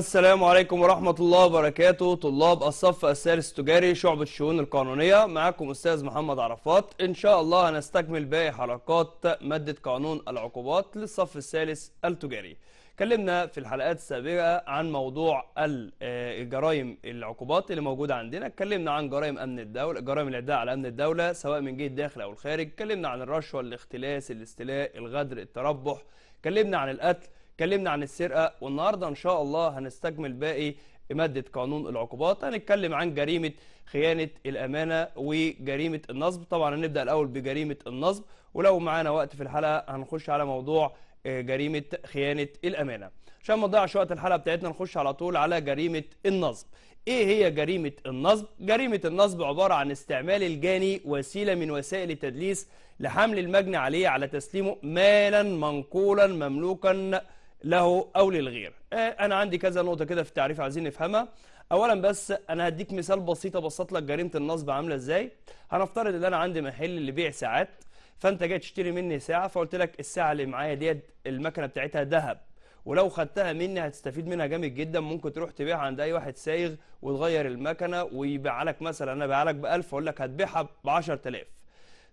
السلام عليكم ورحمة الله وبركاته طلاب الصف الثالث التجاري شعبة الشؤون القانونية معكم أستاذ محمد عرفات إن شاء الله هنستكمل باقي حلقات مادة قانون العقوبات للصف الثالث التجاري اتكلمنا في الحلقات السابقة عن موضوع الجرائم آه، العقوبات اللي موجودة عندنا اتكلمنا عن جرائم أمن الدولة جرائم الإعداء على أمن الدولة سواء من جهة الداخل أو الخارج اتكلمنا عن الرشوة الاختلاس الاستيلاء الغدر التربح اتكلمنا عن القتل اتكلمنا عن السرقه والنهارده ان شاء الله هنستكمل باقي ماده قانون العقوبات هنتكلم عن جريمه خيانه الامانه وجريمه النصب طبعا هنبدا الاول بجريمه النصب ولو معانا وقت في الحلقه هنخش على موضوع آه، جريمه خيانه الامانه عشان ما نضيعش وقت الحلقه بتاعتنا نخش على طول على جريمه النصب ايه هي جريمه النصب جريمه النصب عباره عن استعمال الجاني وسيله من وسائل التدليس لحمل المجني عليه على تسليمه مالا منقولا مملوكا له أو للغير آه، أنا عندي كذا نقطة كده في التعريف عايزين نفهمها أولا بس أنا هديك مثال بسيط أبسط لك جريمة النصب عاملة إزاي هنفترض إن أنا عندي محل اللي بيع ساعات فأنت جاي تشتري مني ساعة فقلت لك الساعة اللي معايا ديت المكنة بتاعتها ذهب ولو خدتها مني هتستفيد منها جامد جدا ممكن تروح تبيعها عند اي واحد سايغ وتغير المكنه ويبيعها لك مثلا انا ببيعها لك ب 1000 اقول لك هتبيعها ب 10000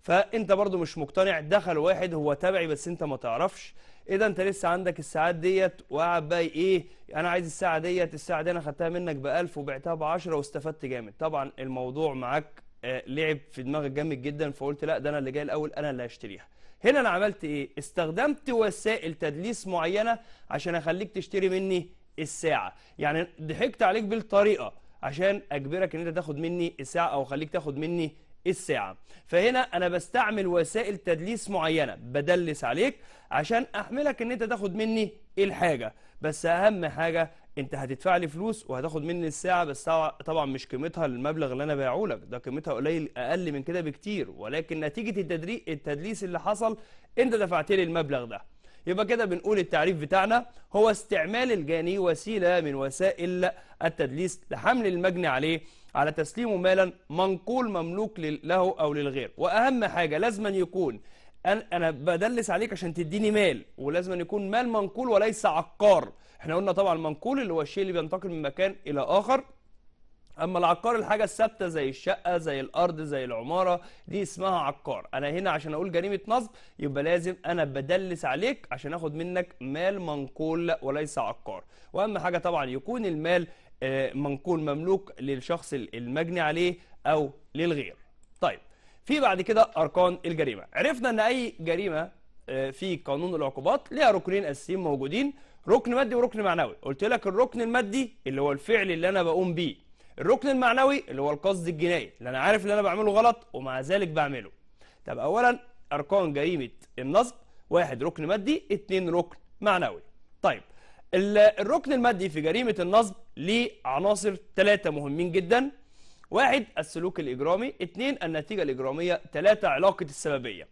فانت برضو مش مقتنع دخل واحد هو تبعي بس انت ما تعرفش ايه ده انت لسه عندك الساعات ديت وقاعد بقى ايه انا عايز الساعه ديت الساعه دي انا خدتها منك ب 1000 وبعتها ب 10 واستفدت جامد طبعا الموضوع معاك آه، لعب في دماغك جامد جدا فقلت لا ده انا اللي جاي الاول انا اللي هشتريها هنا انا عملت ايه استخدمت وسائل تدليس معينه عشان اخليك تشتري مني الساعه يعني ضحكت عليك بالطريقه عشان اجبرك ان انت تاخد مني الساعه او اخليك تاخد مني الساعة فهنا أنا بستعمل وسائل تدليس معينة بدلس عليك عشان أحملك أن أنت تاخد مني الحاجة بس أهم حاجة أنت هتدفع لي فلوس وهتاخد مني الساعة بس طبعا مش قيمتها المبلغ اللي أنا بايعه لك ده قيمتها قليل أقل من كده بكتير ولكن نتيجة التدريق التدليس اللي حصل أنت دفعت لي المبلغ ده يبقى كده بنقول التعريف بتاعنا هو استعمال الجاني وسيلة من وسائل التدليس لحمل المجني عليه على تسليمه مالا منقول مملوك له أو للغير وأهم حاجة لازم يكون أنا بدلس عليك عشان تديني مال ولازم يكون مال منقول وليس عقار احنا قلنا طبعا المنقول اللي هو الشيء اللي بينتقل من مكان إلى آخر اما العقار الحاجه الثابته زي الشقه زي الارض زي العماره دي اسمها عقار انا هنا عشان اقول جريمه نصب يبقى لازم انا بدلس عليك عشان اخد منك مال منقول وليس عقار واهم حاجه طبعا يكون المال آه، منقول مملوك للشخص المجني عليه أو للغير طيب في بعد كده أركان الجريمة عرفنا أن أي جريمة آه، في قانون العقوبات ليها ركنين أساسيين موجودين ركن مادي وركن معنوي قلت لك الركن المادي اللي هو الفعل اللي أنا بقوم بيه الركن المعنوي اللي هو القصد الجنائي اللي أنا عارف اللي أنا بعمله غلط ومع ذلك بعمله طب أولا أركان جريمة النصب واحد ركن مادي اتنين ركن معنوي طيب الركن المادي في جريمة النصب ليه عناصر ثلاثة مهمين جدا واحد السلوك الإجرامي اثنين النتيجة الإجرامية ثلاثة علاقة السببية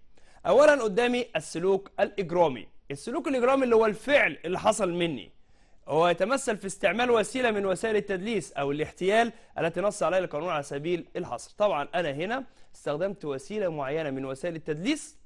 أولا قدامي السلوك الإجرامي السلوك الإجرامي اللي هو الفعل اللي حصل مني هو يتمثل في استعمال وسيلة من وسائل التدليس أو الاحتيال التي نص عليها القانون على سبيل الحصر طبعا أنا هنا استخدمت وسيلة معينة من وسائل التدليس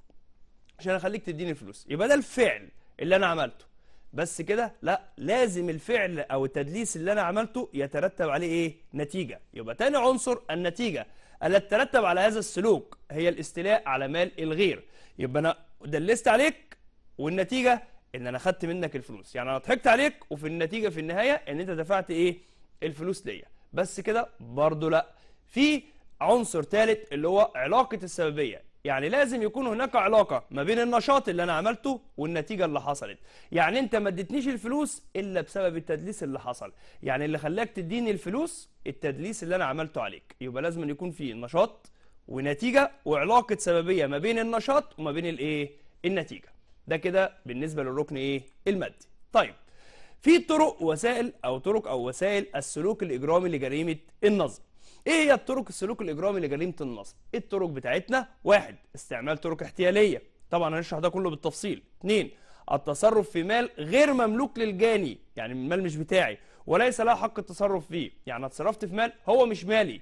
عشان أخليك تديني فلوس يبقى ده الفعل اللي أنا عملته بس كده لا لازم الفعل او التدليس اللي انا عملته يترتب عليه ايه نتيجه يبقى تاني عنصر النتيجه التي ترتب على هذا السلوك هي الاستيلاء على مال الغير يبقى انا دلست عليك والنتيجه ان انا خدت منك الفلوس يعني انا ضحكت عليك وفي النتيجه في النهايه ان انت دفعت ايه الفلوس ليا بس كده برضه لا في عنصر ثالث اللي هو علاقه السببيه يعني لازم يكون هناك علاقة ما بين النشاط اللي أنا عملته والنتيجة اللي حصلت يعني أنت ما اديتنيش الفلوس إلا بسبب التدليس اللي حصل يعني اللي خلاك تديني الفلوس التدليس اللي أنا عملته عليك يبقى لازم يكون في نشاط ونتيجة وعلاقة سببية ما بين النشاط وما بين الإيه النتيجة ده كده بالنسبة للركن إيه المادي طيب في طرق وسائل أو طرق أو وسائل السلوك الإجرامي لجريمة النظم ايه هي الطرق السلوك الاجرامي لجريمه النصب إيه الطرق بتاعتنا واحد استعمال طرق احتياليه طبعا هنشرح ده كله بالتفصيل اثنين التصرف في مال غير مملوك للجاني يعني المال مش بتاعي وليس له حق التصرف فيه يعني اتصرفت في مال هو مش مالي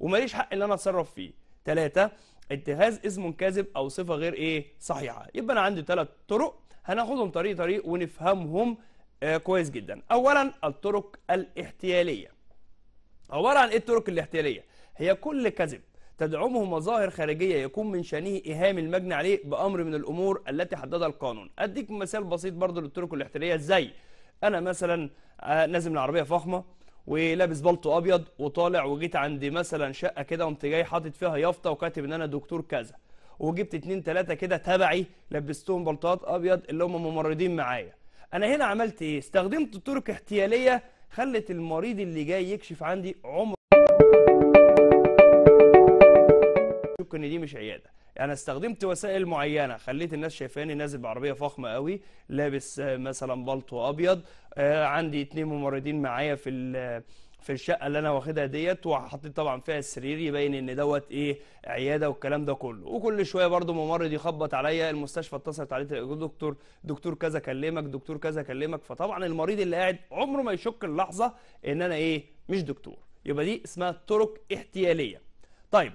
وماليش حق ان انا اتصرف فيه ثلاثة اتخاذ اسم كاذب او صفه غير ايه صحيحه يبقى انا عندي ثلاث طرق هناخدهم طريق طريق ونفهمهم آه كويس جدا اولا الطرق الاحتياليه عبارة عن إيه الطرق الاحتيالية؟ هي كل كذب تدعمه مظاهر خارجية يكون من شأنه إيهام المجني عليه بأمر من الأمور التي حددها القانون أديك مثال بسيط برضه للطرق الاحتيالية زي أنا مثلا آه، نازل من عربية فخمة ولابس بلطو أبيض وطالع وجيت عند مثلا شقة كده قمت جاي حاطط فيها يافطة وكاتب إن أنا دكتور كذا وجبت اتنين تلاتة كده تبعي لبستهم بلطوات أبيض اللي هم ممرضين معايا أنا هنا عملت إيه؟ استخدمت طرق احتيالية خلت المريض اللي جاي يكشف عندي عمره شك ان دي مش عياده يعني انا استخدمت وسائل معينه خليت الناس شايفاني نازل بعربيه فخمه قوي لابس آه، مثلا بلطو ابيض آه، عندي اتنين ممرضين معايا في في الشقه اللي انا واخدها ديت وحطيت طبعا فيها السرير يبين ان دوت ايه عياده والكلام ده كله وكل شويه برضو ممرض يخبط عليا المستشفى اتصلت عليه دكتور دكتور كذا كلمك دكتور كذا كلمك فطبعا المريض اللي قاعد عمره ما يشك اللحظه ان انا ايه مش دكتور يبقى دي اسمها طرق احتياليه طيب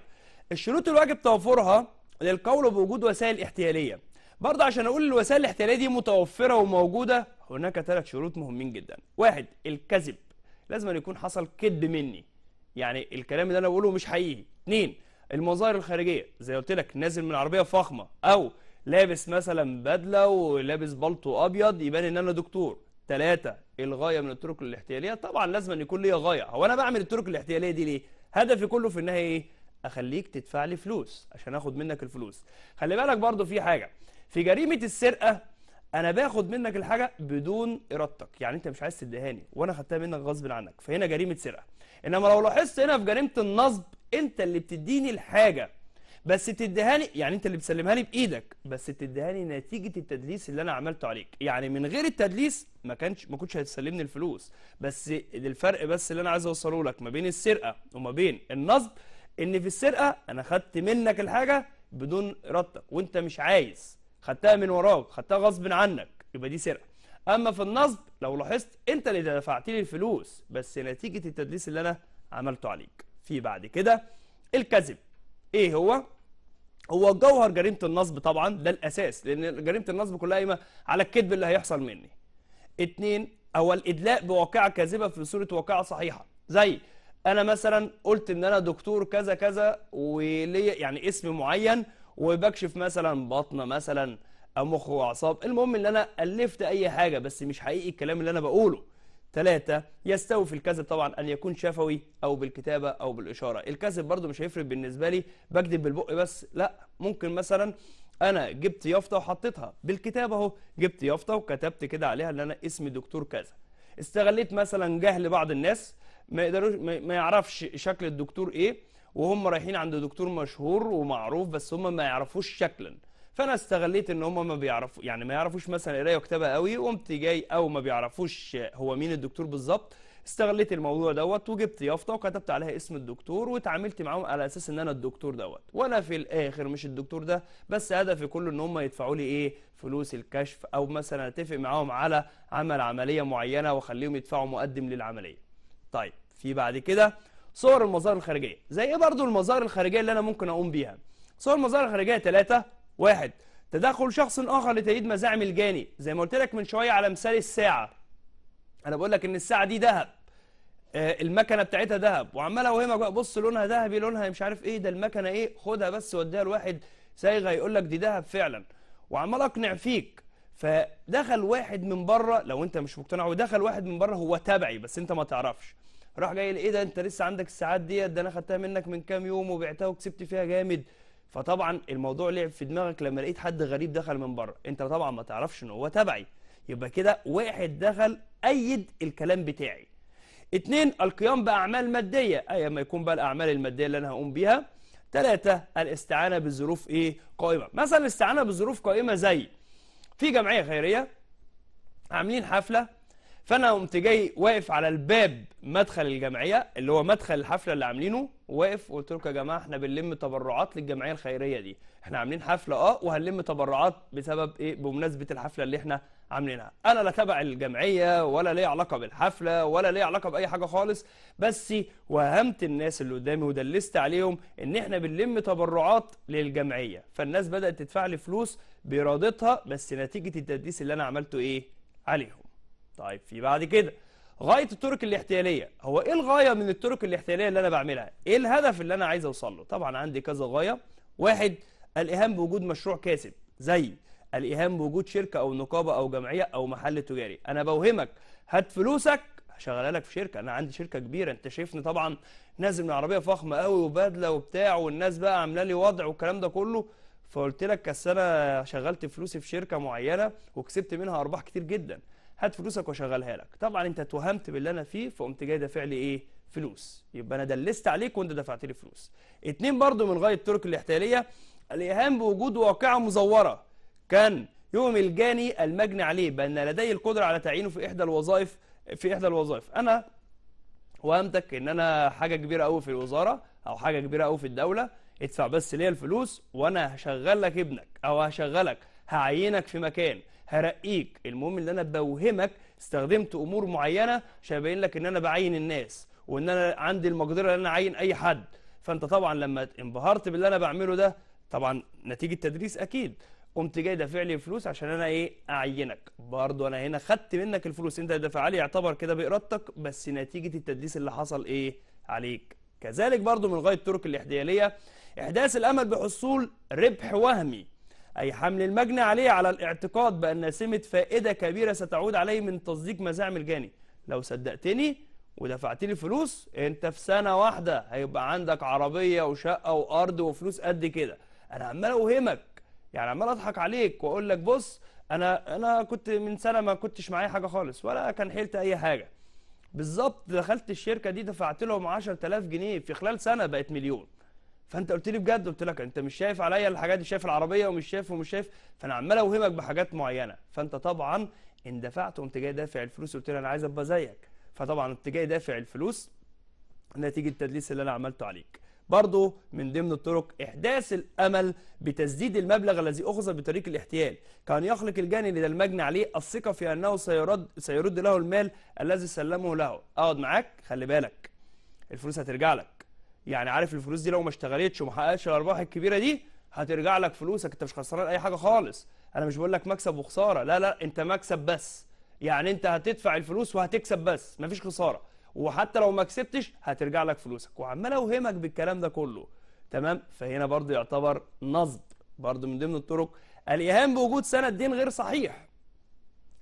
الشروط الواجب توفرها للقول بوجود وسائل احتياليه برضه عشان اقول الوسائل الاحتياليه دي متوفره وموجوده هناك ثلاث شروط مهمين جدا واحد الكذب لازم أن يكون حصل كذب مني يعني الكلام اللي انا بقوله مش حقيقي اثنين المظاهر الخارجيه زي قلت لك نازل من عربيه فخمه او لابس مثلا بدله ولابس بلطو ابيض يبان ان انا دكتور ثلاثة الغايه من الطرق الاحتياليه طبعا لازم ان يكون ليا غايه هو انا بعمل الطرق الاحتياليه دي ليه هدفي كله في النهايه ايه اخليك تدفع لي فلوس عشان اخد منك الفلوس خلي بالك برضو في حاجه في جريمه السرقه انا باخد منك الحاجه بدون ارادتك يعني انت مش عايز تدهاني وانا خدتها منك غصب عنك فهنا جريمه سرقه انما لو لاحظت هنا في جريمه النصب انت اللي بتديني الحاجه بس تدهاني يعني انت اللي بتسلمها لي بايدك بس تدهاني نتيجه التدليس اللي انا عملته عليك يعني من غير التدليس ما كانش ما كنتش هتسلمني الفلوس بس الفرق بس اللي انا عايز اوصله لك ما بين السرقه وما بين النصب ان في السرقه انا خدت منك الحاجه بدون ارادتك وانت مش عايز خدتها من وراك خدتها غصب عنك يبقى دي سرقه اما في النصب لو لاحظت انت اللي دفعت لي الفلوس بس نتيجه التدليس اللي انا عملته عليك في بعد كده الكذب ايه هو هو جوهر جريمه النصب طبعا ده الاساس لان جريمه النصب كلها قايمه على الكذب اللي هيحصل مني اتنين او الادلاء بواقعه كاذبه في صوره واقعه صحيحه زي انا مثلا قلت ان انا دكتور كذا كذا وليا يعني اسم معين وبكشف مثلا بطنه مثلا او مخ واعصاب المهم ان انا الفت اي حاجه بس مش حقيقي الكلام اللي انا بقوله ثلاثة يستوي في الكذب طبعا أن يكون شفوي أو بالكتابة أو بالإشارة الكذب برضو مش هيفرق بالنسبة لي بكذب بالبق بس لا ممكن مثلا أنا جبت يافطة وحطيتها بالكتابة أهو جبت يافطة وكتبت كده عليها إن أنا اسمي دكتور كذا استغليت مثلا جهل بعض الناس ما يقدروش ما يعرفش شكل الدكتور إيه وهم رايحين عند دكتور مشهور ومعروف بس هم ما يعرفوش شكلا فانا استغليت ان هم ما بيعرفوا يعني ما يعرفوش مثلا قرايه وكتابه قوي قمت جاي او ما بيعرفوش هو مين الدكتور بالظبط استغليت الموضوع دوت وجبت يافطه وكتبت عليها اسم الدكتور واتعاملت معاهم على اساس ان انا الدكتور دوت وانا في الاخر مش الدكتور ده بس هدفي كله ان هم يدفعوا لي ايه فلوس الكشف او مثلا اتفق معاهم على عمل عمليه معينه واخليهم يدفعوا مقدم للعمليه طيب في بعد كده صور المظاهر الخارجية زي ايه برضو المظاهر الخارجية اللي انا ممكن اقوم بيها صور المظاهر الخارجية تلاتة واحد تدخل شخص اخر لتأييد مزاعم الجاني زي ما قلت لك من شوية على مثال الساعة انا بقول لك ان الساعة دي ذهب آه، المكنه بتاعتها ذهب وعمال اوهمك بقى بص لونها ذهبي لونها مش عارف ايه ده المكنه ايه خدها بس وديها لواحد صايغه يقول لك دي ذهب فعلا وعمال اقنع فيك فدخل واحد من بره لو انت مش مقتنع ودخل واحد من بره هو تبعي بس انت ما تعرفش راح جاي ايه ده انت لسه عندك الساعات ديت ده انا خدتها منك من كام يوم وبعتها وكسبت فيها جامد فطبعا الموضوع لعب في دماغك لما لقيت حد غريب دخل من بره انت طبعا ما تعرفش ان هو تبعي يبقى كده واحد دخل ايد الكلام بتاعي اتنين القيام باعمال ماديه اي ما يكون بقى الاعمال الماديه اللي انا هقوم بيها ثلاثة الاستعانة بظروف ايه قائمة مثلا الاستعانة بظروف قائمة زي في جمعية خيرية عاملين حفلة فانا قمت جاي واقف على الباب مدخل الجمعيه اللي هو مدخل الحفله اللي عاملينه واقف وقلت لكم يا جماعه احنا بنلم تبرعات للجمعيه الخيريه دي احنا عاملين حفله اه وهنلم تبرعات بسبب ايه بمناسبه الحفله اللي احنا عاملينها انا لا تبع الجمعيه ولا ليا علاقه بالحفله ولا ليا علاقه باي حاجه خالص بس وهمت الناس اللي قدامي ودلست عليهم ان احنا بنلم تبرعات للجمعيه فالناس بدات تدفع لي فلوس بارادتها بس نتيجه التدليس اللي انا عملته ايه عليهم طيب في بعد كده غايه الطرق الاحتياليه هو ايه الغايه من الطرق الاحتياليه اللي انا بعملها ايه الهدف اللي انا عايز اوصل له طبعا عندي كذا غايه واحد الايهام بوجود مشروع كاسب زي الايهام بوجود شركه او نقابه او جمعيه او محل تجاري انا بوهمك هات فلوسك هشغلها لك في شركه انا عندي شركه كبيره انت شايفني طبعا نازل من عربيه فخمه قوي وبدله وبتاع والناس بقى عامله لي وضع والكلام ده كله فقلت لك بس انا شغلت فلوسي في شركه معينه وكسبت منها ارباح كتير جدا هات فلوسك واشغلها لك طبعا انت اتوهمت باللي انا فيه فقمت جاي دافع لي ايه فلوس يبقى انا دلست عليك وانت دفعت لي فلوس اتنين برضو من غايه طرق الاحتياليه الايهام بوجود واقعه مزوره كان يوم الجاني المجني عليه بان لديه القدره على تعيينه في احدى الوظائف في احدى الوظائف انا وهمتك ان انا حاجه كبيره قوي في الوزاره او حاجه كبيره قوي في الدوله ادفع بس ليا الفلوس وانا هشغل لك ابنك او هشغلك هعينك في مكان هرقيك المهم ان انا بوهمك استخدمت امور معينه عشان ابين لك ان انا بعين الناس وان انا عندي المقدره ان انا اعين اي حد فانت طبعا لما انبهرت باللي انا بعمله ده طبعا نتيجه تدريس اكيد قمت جاي دافع لي فلوس عشان انا ايه اعينك برضو انا هنا خدت منك الفلوس انت دافع لي يعتبر كده بارادتك بس نتيجه التدريس اللي حصل ايه عليك كذلك برضو من غايه الطرق الاحتياليه احداث الامل بحصول ربح وهمي أي حمل المجني عليه على الاعتقاد بأن سمة فائدة كبيرة ستعود عليه من تصديق مزاعم الجاني لو صدقتني ودفعت لي فلوس انت في سنة واحدة هيبقى عندك عربية وشقة وأرض وفلوس قد كده أنا عمال أوهمك يعني عمال أضحك عليك وأقول لك بص أنا أنا كنت من سنة ما كنتش معايا حاجة خالص ولا كان حيلت أي حاجة بالظبط دخلت الشركة دي دفعت لهم 10000 جنيه في خلال سنة بقت مليون فانت قلت لي بجد قلت لك انت مش شايف عليا الحاجات دي شايف العربيه ومش شايف ومش شايف فانا عمال اوهمك بحاجات معينه فانت طبعا اندفعت وانت جاي دافع الفلوس قلت لي انا عايز ابقى زيك فطبعا قمت جاي دافع الفلوس نتيجه التدليس اللي انا عملته عليك برضه من ضمن الطرق إحداث الأمل بتسديد المبلغ الذي أخذ بطريق الاحتيال كان يخلق الجاني لدى المجني عليه الثقة في أنه سيرد, سيرد له المال الذي سلمه له أقعد معاك خلي بالك الفلوس هترجع لك يعني عارف الفلوس دي لو ما اشتغلتش وما حققتش الارباح الكبيره دي هترجع لك فلوسك انت مش خسران اي حاجه خالص انا مش بقول لك مكسب وخساره لا لا انت مكسب بس يعني انت هتدفع الفلوس وهتكسب بس مفيش خساره وحتى لو ما كسبتش هترجع لك فلوسك وعمال اوهمك بالكلام ده كله تمام فهنا برضه يعتبر نصب برضه من ضمن الطرق الايهام بوجود سند دين غير صحيح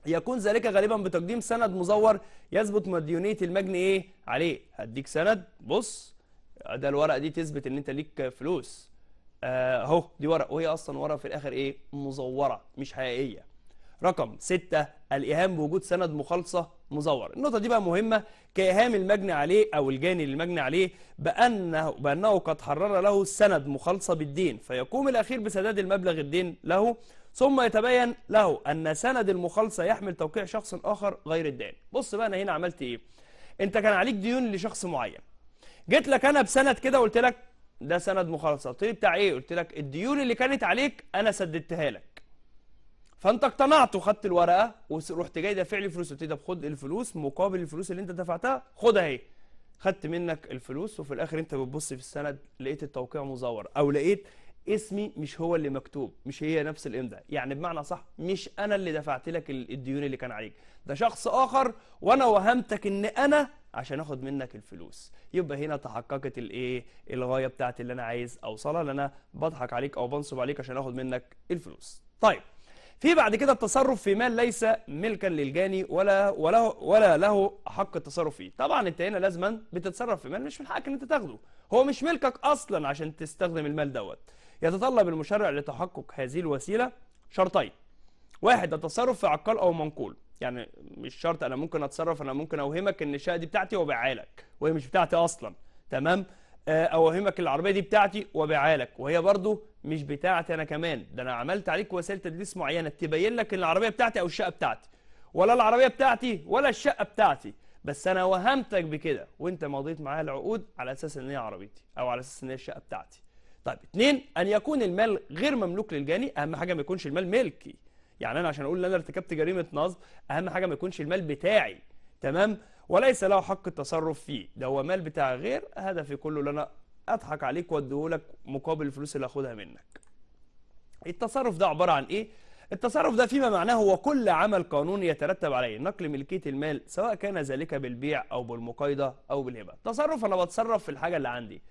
يكون ذلك غالبا بتقديم سند مزور يثبت مديونيه المجني ايه عليه هديك سند بص ده الورقه دي تثبت ان انت ليك فلوس آه، اهو دي ورق وهي اصلا ورق في الاخر ايه مزوره مش حقيقيه رقم ستة الايهام بوجود سند مخالصه مزور النقطه دي بقى مهمه كايهام المجني عليه او الجاني المجنى عليه بانه بانه قد حرر له سند مخالصه بالدين فيقوم الاخير بسداد المبلغ الدين له ثم يتبين له ان سند المخالصه يحمل توقيع شخص اخر غير الدين بص بقى انا هنا عملت ايه انت كان عليك ديون لشخص معين جيت لك انا بسند كده وقلت لك ده سند مخالصه قلت لي بتاع ايه قلت لك الديون اللي كانت عليك انا سددتها لك فانت اقتنعت وخدت الورقه ورحت جاي دافع لي فلوس قلت لي طب خد الفلوس مقابل الفلوس اللي انت دفعتها خدها اهي خدت منك الفلوس وفي الاخر انت بتبص في السند لقيت التوقيع مزور او لقيت اسمي مش هو اللي مكتوب مش هي نفس الامضاء يعني بمعنى صح مش انا اللي دفعت لك الديون اللي كان عليك ده شخص اخر وانا وهمتك ان انا عشان اخد منك الفلوس يبقى هنا تحققت الايه الغايه بتاعتي اللي انا عايز اوصلها اللي انا بضحك عليك او بنصب عليك عشان اخد منك الفلوس طيب في بعد كده التصرف في مال ليس ملكا للجاني ولا وله ولا له حق التصرف فيه طبعا انت هنا لازما بتتصرف في مال مش من حقك ان انت تاخده هو مش ملكك اصلا عشان تستخدم المال دوت يتطلب المشرع لتحقق هذه الوسيله شرطين واحد التصرف في عقال او منقول يعني مش شرط انا ممكن اتصرف انا ممكن اوهمك ان الشقه دي بتاعتي وابيعها لك وهي مش بتاعتي اصلا تمام آه، اوهمك العربيه دي بتاعتي وابيعها لك وهي برضو مش بتاعتي انا كمان ده انا عملت عليك وسائل تدليس معينه تبين لك ان العربيه بتاعتي او الشقه بتاعتي ولا العربيه بتاعتي ولا الشقه بتاعتي بس انا وهمتك بكده وانت مضيت معايا العقود على اساس ان هي عربيتي او على اساس ان هي الشقه بتاعتي طيب اتنين ان يكون المال غير مملوك للجاني اهم حاجه ما يكونش المال ملكي يعني انا عشان اقول ان انا ارتكبت جريمه نصب اهم حاجه ما يكونش المال بتاعي تمام وليس له حق التصرف فيه ده هو مال بتاع غير هدفي كله ان انا اضحك عليك واديهولك مقابل الفلوس اللي اخدها منك التصرف ده عباره عن ايه التصرف ده فيما معناه هو كل عمل قانوني يترتب عليه نقل ملكية المال سواء كان ذلك بالبيع أو بالمقايضة أو بالهبة تصرف أنا بتصرف في الحاجة اللي عندي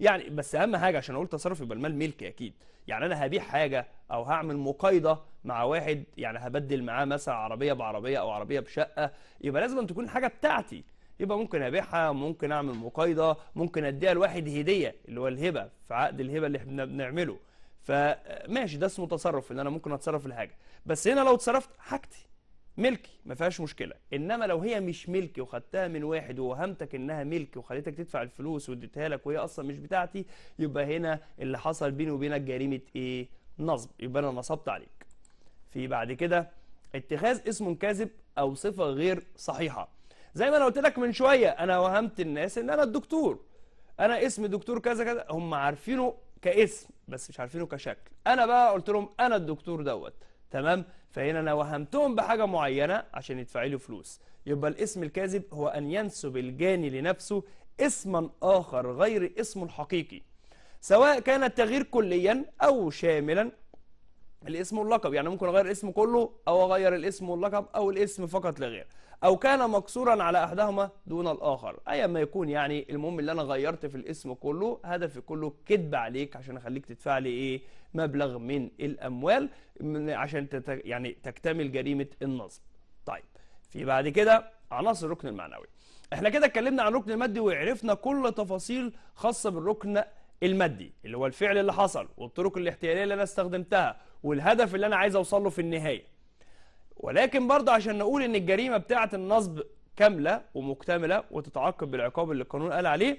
يعني بس اهم حاجه عشان اقول تصرف يبقى المال ملكي اكيد يعني انا هبيع حاجه او هعمل مقايضه مع واحد يعني هبدل معاه مثلا عربيه بعربيه او عربيه بشقه يبقى لازم تكون حاجه بتاعتي يبقى ممكن ابيعها ممكن اعمل مقايضه ممكن اديها لواحد هديه اللي هو الهبه في عقد الهبه اللي احنا بنعمله فماشي ده اسمه تصرف ان انا ممكن اتصرف في الحاجه بس هنا لو اتصرفت حاجتي ملكي ما فيهاش مشكله انما لو هي مش ملكي وخدتها من واحد ووهمتك انها ملكي وخليتك تدفع الفلوس واديتها لك وهي اصلا مش بتاعتي يبقى هنا اللي حصل بيني وبينك جريمه ايه نصب يبقى انا نصبت عليك في بعد كده اتخاذ اسم كاذب او صفه غير صحيحه زي ما انا قلت لك من شويه انا وهمت الناس ان انا الدكتور انا اسم دكتور كذا كذا هم عارفينه كاسم بس مش عارفينه كشكل انا بقى قلت لهم انا الدكتور دوت تمام فهنا انا وهمتهم بحاجه معينه عشان يدفع لي فلوس يبقى الاسم الكاذب هو ان ينسب الجاني لنفسه اسما اخر غير اسمه الحقيقي سواء كان التغيير كليا او شاملا الاسم واللقب يعني ممكن اغير الاسم كله او اغير الاسم واللقب او الاسم فقط لا غير أو كان مكسورا على أحدهما دون الآخر أيا ما يكون يعني المهم اللي أنا غيرت في الاسم كله هدفي كله كذب عليك عشان أخليك تدفع لي إيه مبلغ من الأموال من عشان تت يعني تكتمل جريمة النصب طيب في بعد كده عناصر الركن المعنوي احنا كده اتكلمنا عن الركن المادي وعرفنا كل تفاصيل خاصة بالركن المادي اللي هو الفعل اللي حصل والطرق الاحتيالية اللي أنا استخدمتها والهدف اللي أنا عايز أوصل له في النهاية ولكن برضه عشان نقول ان الجريمه بتاعه النصب كامله ومكتمله وتتعاقب بالعقاب اللي القانون قال عليه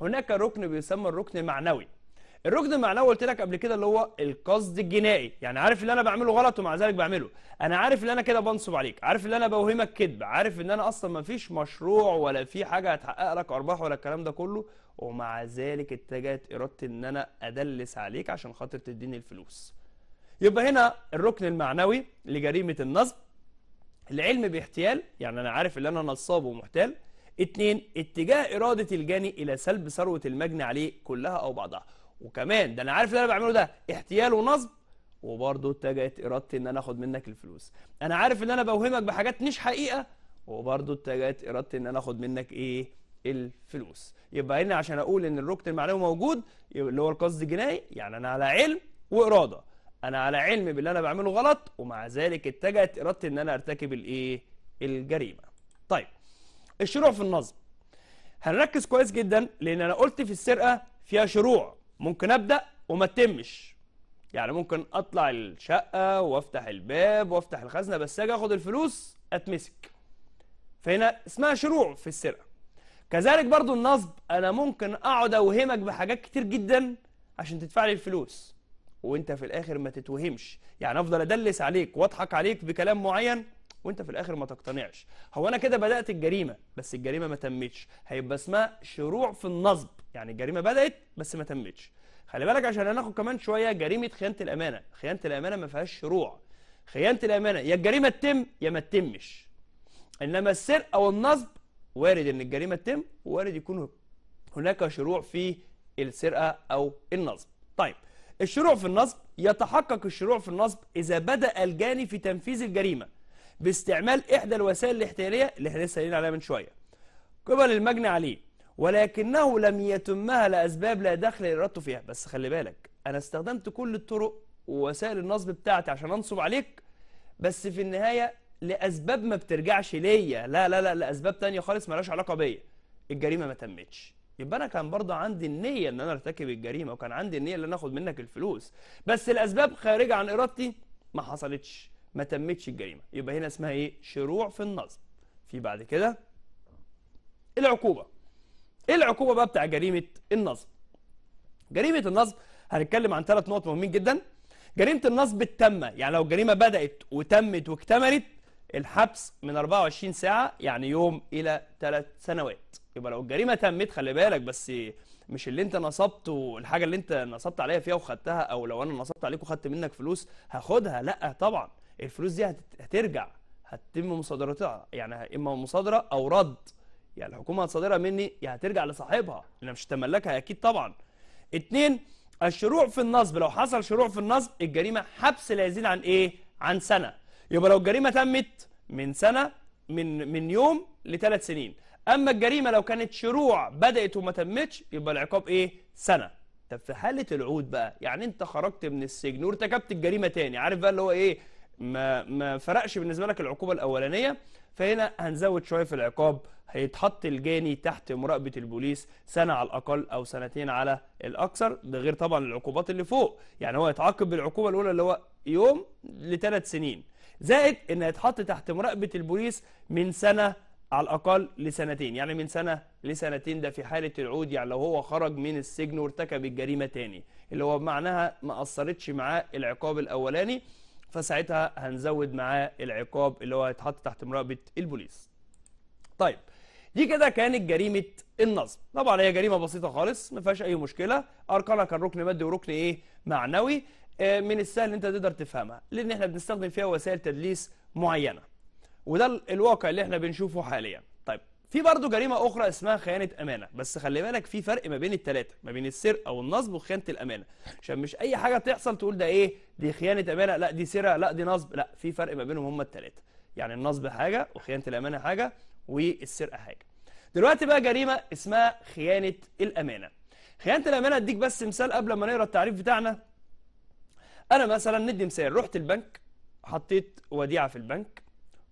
هناك ركن بيسمى الركن المعنوي الركن المعنوي قلت لك قبل كده اللي هو القصد الجنائي يعني عارف اللي انا بعمله غلط ومع ذلك بعمله انا عارف اللي انا كده بنصب عليك عارف اللي انا بوهمك كذب عارف ان انا اصلا ما فيش مشروع ولا في حاجه هتحقق لك ارباح ولا الكلام ده كله ومع ذلك اتجهت ارادتي ان انا ادلس عليك عشان خاطر تديني الفلوس يبقى هنا الركن المعنوي لجريمة النصب العلم باحتيال يعني أنا عارف اللي أنا نصاب ومحتال اتنين اتجاه إرادة الجاني إلى سلب ثروة المجني عليه كلها أو بعضها وكمان ده أنا عارف اللي أنا بعمله ده احتيال ونصب وبرضه اتجهت إرادتي إن أنا آخد منك الفلوس أنا عارف إن أنا بوهمك بحاجات مش حقيقة وبرضه اتجهت إرادتي إن أنا آخد منك إيه الفلوس يبقى هنا عشان أقول إن الركن المعنوي موجود اللي هو القصد الجنائي يعني أنا على علم وإرادة انا على علم باللي انا بعمله غلط ومع ذلك اتجهت ارادتي ان انا ارتكب الايه الجريمه طيب الشروع في النظم هنركز كويس جدا لان انا قلت في السرقه فيها شروع ممكن ابدا وما تتمش يعني ممكن اطلع الشقه وافتح الباب وافتح الخزنه بس اجي اخد الفلوس اتمسك فهنا اسمها شروع في السرقه كذلك برضو النصب انا ممكن اقعد اوهمك بحاجات كتير جدا عشان تدفع لي الفلوس وانت في الاخر ما تتوهمش يعني افضل ادلس عليك واضحك عليك بكلام معين وانت في الاخر ما تقتنعش هو انا كده بدات الجريمه بس الجريمه ما تمتش هيبقى اسمها شروع في النصب يعني الجريمه بدات بس ما تمتش خلي بالك عشان هناخد كمان شويه جريمه خيانه الامانه خيانه الامانه ما فيهاش شروع خيانه الامانه يا الجريمه تتم يا ما تتمش انما السرقه والنصب وارد ان الجريمه تتم وارد يكون هناك شروع في السرقه او النصب طيب الشروع في النصب يتحقق الشروع في النصب إذا بدأ الجاني في تنفيذ الجريمة باستعمال إحدى الوسائل الاحتيالية اللي احنا لسه قايلين عليها من شوية قبل المجني عليه ولكنه لم يتمها لأسباب لا دخل إرادته فيها بس خلي بالك أنا استخدمت كل الطرق ووسائل النصب بتاعتي عشان أنصب عليك بس في النهاية لأسباب ما بترجعش ليا لا لا لا لأسباب تانية خالص مالهاش علاقة بيا الجريمة ما تمتش يبقى انا كان برضه عندي النيه ان انا ارتكب الجريمه وكان عندي النيه ان انا اخد منك الفلوس بس الاسباب خارجه عن ارادتي ما حصلتش ما تمتش الجريمه يبقى هنا اسمها ايه شروع في النصب في بعد كده العقوبه ايه العقوبه بقى بتاع جريمه النصب جريمه النصب هنتكلم عن ثلاث نقط مهمين جدا جريمه النصب التامه يعني لو الجريمه بدات وتمت واكتملت الحبس من 24 ساعة يعني يوم إلى 3 سنوات يبقى لو الجريمة تمت خلي بالك بس مش اللي انت نصبته الحاجة اللي انت نصبت عليا فيها وخدتها او لو انا نصبت عليك وخدت منك فلوس هاخدها لا طبعا الفلوس دي هترجع هتتم مصادرتها يعني اما مصادرة او رد يعني الحكومة هتصادرها مني يا هترجع لصاحبها انا مش هتملكها اكيد طبعا اتنين الشروع في النصب لو حصل شروع في النصب الجريمة حبس لا يزيد عن ايه عن سنة يبقى لو الجريمة تمت من سنة من من يوم لثلاث سنين أما الجريمة لو كانت شروع بدأت وما تمتش يبقى العقاب إيه سنة طب في حالة العود بقى يعني أنت خرجت من السجن وارتكبت الجريمة تاني عارف بقى اللي هو إيه ما ما فرقش بالنسبة لك العقوبة الأولانية فهنا هنزود شوية في العقاب هيتحط الجاني تحت مراقبة البوليس سنة على الأقل أو سنتين على الأكثر ده غير طبعا العقوبات اللي فوق يعني هو يتعاقب بالعقوبة الأولى اللي هو يوم لثلاث سنين زائد ان هيتحط تحت مراقبه البوليس من سنه على الاقل لسنتين يعني من سنه لسنتين ده في حاله العود يعني لو هو خرج من السجن وارتكب الجريمه تاني اللي هو معناها ما اثرتش معاه العقاب الاولاني فساعتها هنزود معاه العقاب اللي هو هيتحط تحت مراقبه البوليس طيب دي كده كانت جريمه النصب طبعا هي جريمه بسيطه خالص ما فيهاش اي مشكله اركانها كان ركن مادي وركن ايه معنوي آه، من السهل انت تقدر تفهمها لان احنا بنستخدم فيها وسائل تدليس معينه وده الواقع اللي احنا بنشوفه حاليا طيب في برضه جريمه اخرى اسمها خيانه امانه بس خلي بالك في فرق ما بين الثلاثه ما بين السرقه والنصب وخيانه الامانه عشان مش اي حاجه تحصل تقول ده ايه دي خيانه امانه لا دي سرقه لا دي نصب لا في فرق ما بينهم هما الثلاثه يعني النصب حاجه وخيانه الامانه حاجه والسرقه حاجه دلوقتي بقى جريمه اسمها خيانه الامانه خيانه الامانه اديك بس مثال قبل ما نقرا التعريف بتاعنا انا مثلا ندي مثال رحت البنك حطيت وديعه في البنك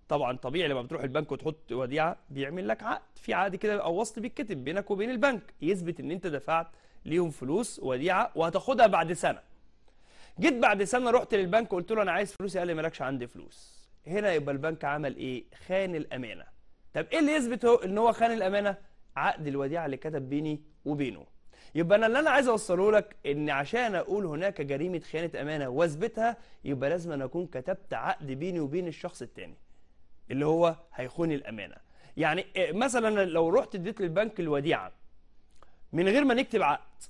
طبعا طبيعي لما بتروح البنك وتحط وديعه بيعمل لك عقد في عقد كده او وصل بيتكتب بينك وبين البنك يثبت ان انت دفعت ليهم فلوس وديعه وهتاخدها بعد سنه جيت بعد سنه رحت للبنك قلت له انا عايز فلوسي قال لي مالكش عندي فلوس هنا يبقى البنك عمل ايه خان الامانه طب ايه اللي يثبت ان هو خان الامانه عقد الوديعه اللي كتب بيني وبينه يبقى انا اللي انا عايز اوصله لك ان عشان اقول هناك جريمه خيانه امانه واثبتها يبقى لازم أنا اكون كتبت عقد بيني وبين الشخص التاني اللي هو هيخون الامانه يعني إيه، مثلا لو رحت اديت للبنك الوديعه من غير ما نكتب عقد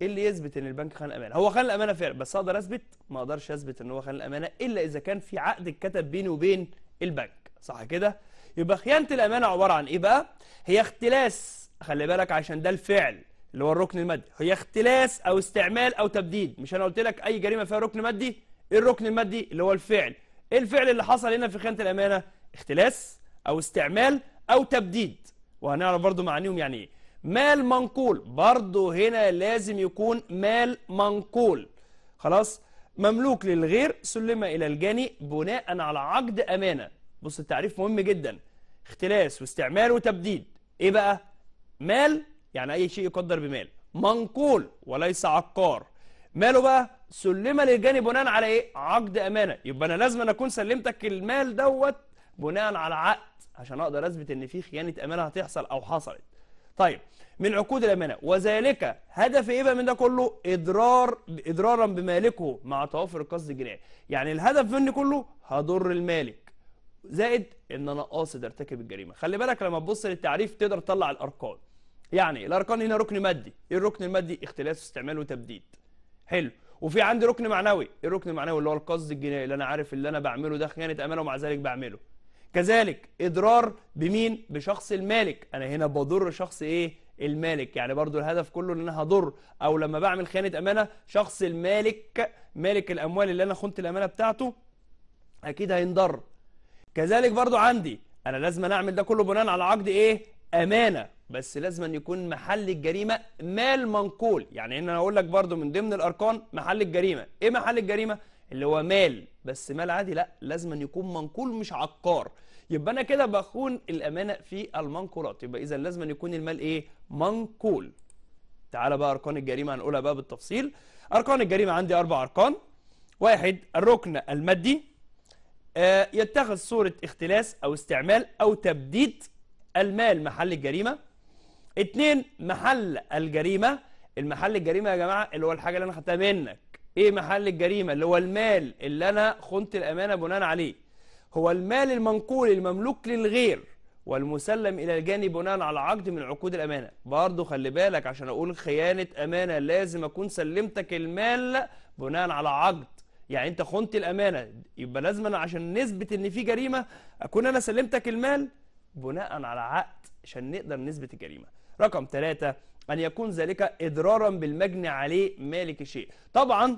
ايه اللي يثبت ان البنك خان الامانه هو خان الامانه فعلا بس اقدر اثبت ما اقدرش اثبت ان هو خان الامانه الا اذا كان في عقد اتكتب بيني وبين البنك صح كده يبقى خيانه الامانه عباره عن ايه بقى هي اختلاس خلي بالك عشان ده الفعل اللي هو الركن المادي هي اختلاس او استعمال او تبديد مش انا قلت لك اي جريمه فيها ركن مادي ايه الركن المادي اللي هو الفعل ايه الفعل اللي حصل هنا في خانه الامانه اختلاس او استعمال او تبديد وهنعرف برضو معانيهم يعني ايه مال منقول برضو هنا لازم يكون مال منقول خلاص مملوك للغير سلم الى الجاني بناء على عقد امانه بص التعريف مهم جدا اختلاس واستعمال وتبديد ايه بقى مال يعني أي شيء يقدر بمال منقول وليس عقار ماله بقى سلم للجاني بناء على ايه عقد امانه يبقى انا لازم أن اكون سلمتك المال دوت بناء على عقد عشان اقدر اثبت ان في خيانه امانه هتحصل او حصلت طيب من عقود الامانه وذلك هدف ايه بقى من ده كله اضرار اضرارا بمالكه مع توافر القصد الجنائي يعني الهدف مني كله هضر المالك زائد ان انا قاصد ارتكب الجريمه خلي بالك لما تبص للتعريف تقدر تطلع الارقام يعني الاركان هنا ركن مادي ايه الركن المادي اختلاس واستعمال وتبديد حلو وفي عندي ركن معنوي ايه الركن المعنوي اللي هو القصد الجنائي اللي انا عارف اللي انا بعمله ده خيانه امانه ومع ذلك بعمله كذلك اضرار بمين بشخص المالك انا هنا بضر شخص ايه المالك يعني برضو الهدف كله ان انا هضر او لما بعمل خيانه امانه شخص المالك مالك الاموال اللي انا خنت الامانه بتاعته اكيد هينضر كذلك برضو عندي انا لازم اعمل ده كله بناء على عقد ايه امانه بس لازم أن يكون محل الجريمة مال منقول يعني أنا أقول لك برضو من ضمن الأركان محل الجريمة إيه محل الجريمة؟ اللي هو مال بس مال عادي لا لازم أن يكون منقول مش عقار يبقى أنا كده بخون الأمانة في المنقولات يبقى إذا لازم أن يكون المال إيه؟ منقول تعالى بقى أركان الجريمة هنقولها بقى بالتفصيل أركان الجريمة عندي أربع أركان واحد الركن المادي آه يتخذ صورة اختلاس أو استعمال أو تبديد المال محل الجريمة اتنين محل الجريمة المحل الجريمة يا جماعة اللي هو الحاجة اللي أنا خدتها منك إيه محل الجريمة اللي هو المال اللي أنا خنت الأمانة بناء عليه هو المال المنقول المملوك للغير والمسلم إلى الجاني بناء على عقد من عقود الأمانة برضه خلي بالك عشان أقول خيانة أمانة لازم أكون سلمتك المال بناء على عقد يعني أنت خنت الأمانة يبقى لازم أنا عشان نثبت إن في جريمة أكون أنا سلمتك المال بناء على عقد عشان نقدر نثبت الجريمة رقم ثلاثة أن يكون ذلك إضرارا بالمجني عليه مالك الشيء طبعا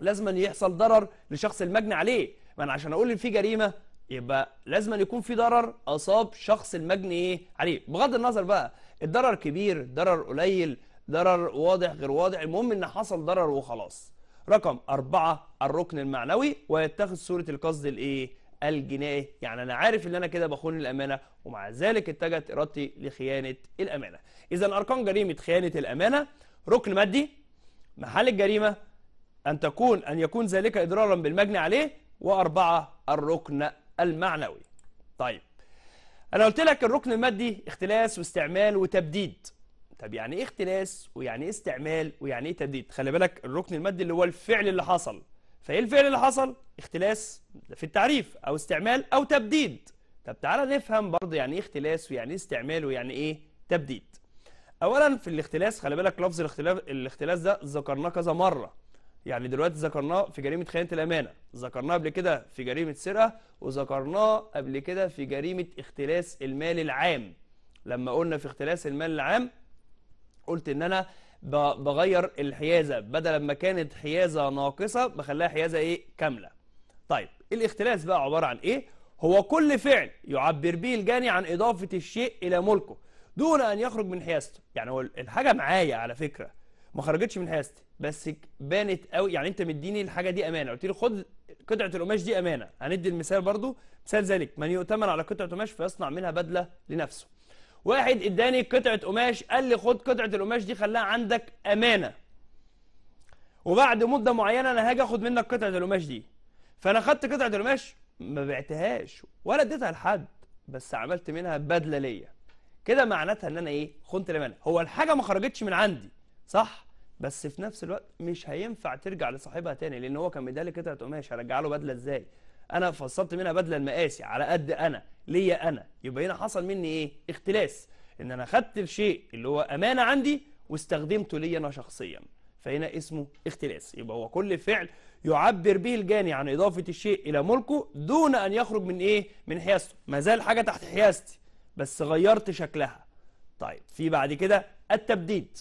لازم أن يحصل ضرر لشخص المجني عليه ما أنا عشان أقول إن في جريمة يبقى لازم أن يكون في ضرر أصاب شخص المجني إيه؟ عليه بغض النظر بقى الضرر كبير ضرر قليل ضرر واضح غير واضح المهم ان حصل ضرر وخلاص رقم أربعة الركن المعنوي ويتخذ صورة القصد الايه الجنائي يعني أنا عارف إن أنا كده بخون الأمانة ومع ذلك اتجهت إرادتي لخيانة الأمانة إذا ارقام جريمة خيانة الأمانة ركن مادي محل الجريمة أن تكون أن يكون ذلك إضرارا بالمجني عليه وأربعة الركن المعنوي طيب أنا قلت لك الركن المادي اختلاس واستعمال وتبديد طب يعني إيه اختلاس ويعني إيه استعمال ويعني إيه تبديد خلي بالك الركن المادي اللي هو الفعل اللي حصل فايه الفعل اللي حصل اختلاس في التعريف او استعمال او تبديد طب تعالى نفهم برضه يعني ايه اختلاس ويعني ايه استعمال ويعني ايه تبديد اولا في الاختلاس خلي بالك لفظ الاختلاف الاختلاس ده ذكرناه كذا مره يعني دلوقتي ذكرناه في جريمه خيانه الامانه ذكرناه قبل كده في جريمه سرقه وذكرناه قبل كده في جريمه اختلاس المال العام لما قلنا في اختلاس المال العام قلت ان انا بغير الحيازه بدل ما كانت حيازه ناقصه بخليها حيازه ايه كامله طيب الاختلاس بقى عباره عن ايه هو كل فعل يعبر به الجاني عن اضافه الشيء الى ملكه دون ان يخرج من حيازته يعني هو الحاجه معايا على فكره ما خرجتش من حيازتي بس بانت قوي يعني انت مديني الحاجه دي امانه قلت لي خد قطعه القماش دي امانه هندي المثال برضو مثال ذلك من يؤتمن على قطعه قماش فيصنع منها بدله لنفسه واحد اداني قطعه قماش قال لي خد قطعه القماش دي خليها عندك امانه وبعد مده معينه انا هاجي اخد منك قطعه القماش دي فانا خدت قطعه القماش ما بعتهاش ولا اديتها لحد بس عملت منها بدله ليا كده معناتها ان انا ايه خنت الامانه هو الحاجه ما خرجتش من عندي صح بس في نفس الوقت مش هينفع ترجع لصاحبها تاني لان هو كان لي قطعه قماش هرجع له بدله ازاي انا فصلت منها بدله المقاسي على قد انا ليا انا يبقى هنا حصل مني ايه اختلاس ان انا خدت الشيء اللي هو امانه عندي واستخدمته ليا انا شخصيا فهنا اسمه اختلاس يبقى هو كل فعل يعبر به الجاني عن اضافه الشيء الى ملكه دون ان يخرج من ايه من حيازته ما زال حاجه تحت حيازتي بس غيرت شكلها طيب في بعد كده التبديد